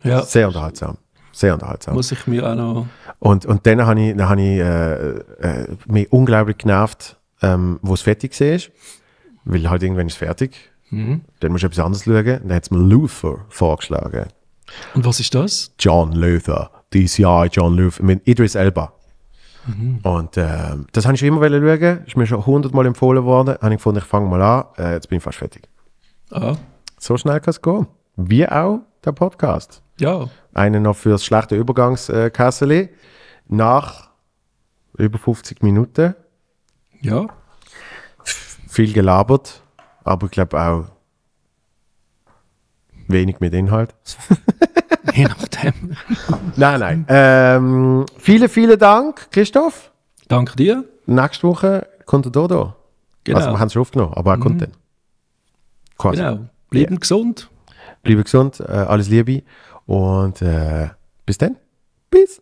Ja. Sehr unterhaltsam. Sehr unterhaltsam. Muss ich mir auch noch. Und, und dann habe ich, dann habe ich äh, äh, mich unglaublich genervt, ähm, wo es fertig war weil halt irgendwann ist fertig. Mhm. Dann musst du etwas anderes schauen. Dann hat es mir Luther vorgeschlagen. Und was ist das? John Luther. DCI John Luther mit Idris Elba. Mhm. Und äh, das habe ich schon immer schauen. Ist mir schon hundertmal empfohlen worden. Habe ich gefunden, ich fange mal an. Äh, jetzt bin ich fast fertig. Ah. So schnell kann es gehen. Wie auch der Podcast. Ja. Einen noch fürs schlechte Übergangskasseli. Äh, Nach über 50 Minuten. Ja viel gelabert, aber ich glaube auch wenig mit Inhalt. *laughs* Je nachdem. nein, nein. Ähm, vielen, vielen Dank, Christoph. Danke dir. Nächste Woche kommt der Dodo. Also, genau. Also wir haben es aufgenommen, aber er kommt mhm. dann. Quasi. Genau. Bleiben yeah. gesund. Bleiben gesund, äh, alles Liebe und äh, bis dann. Bis.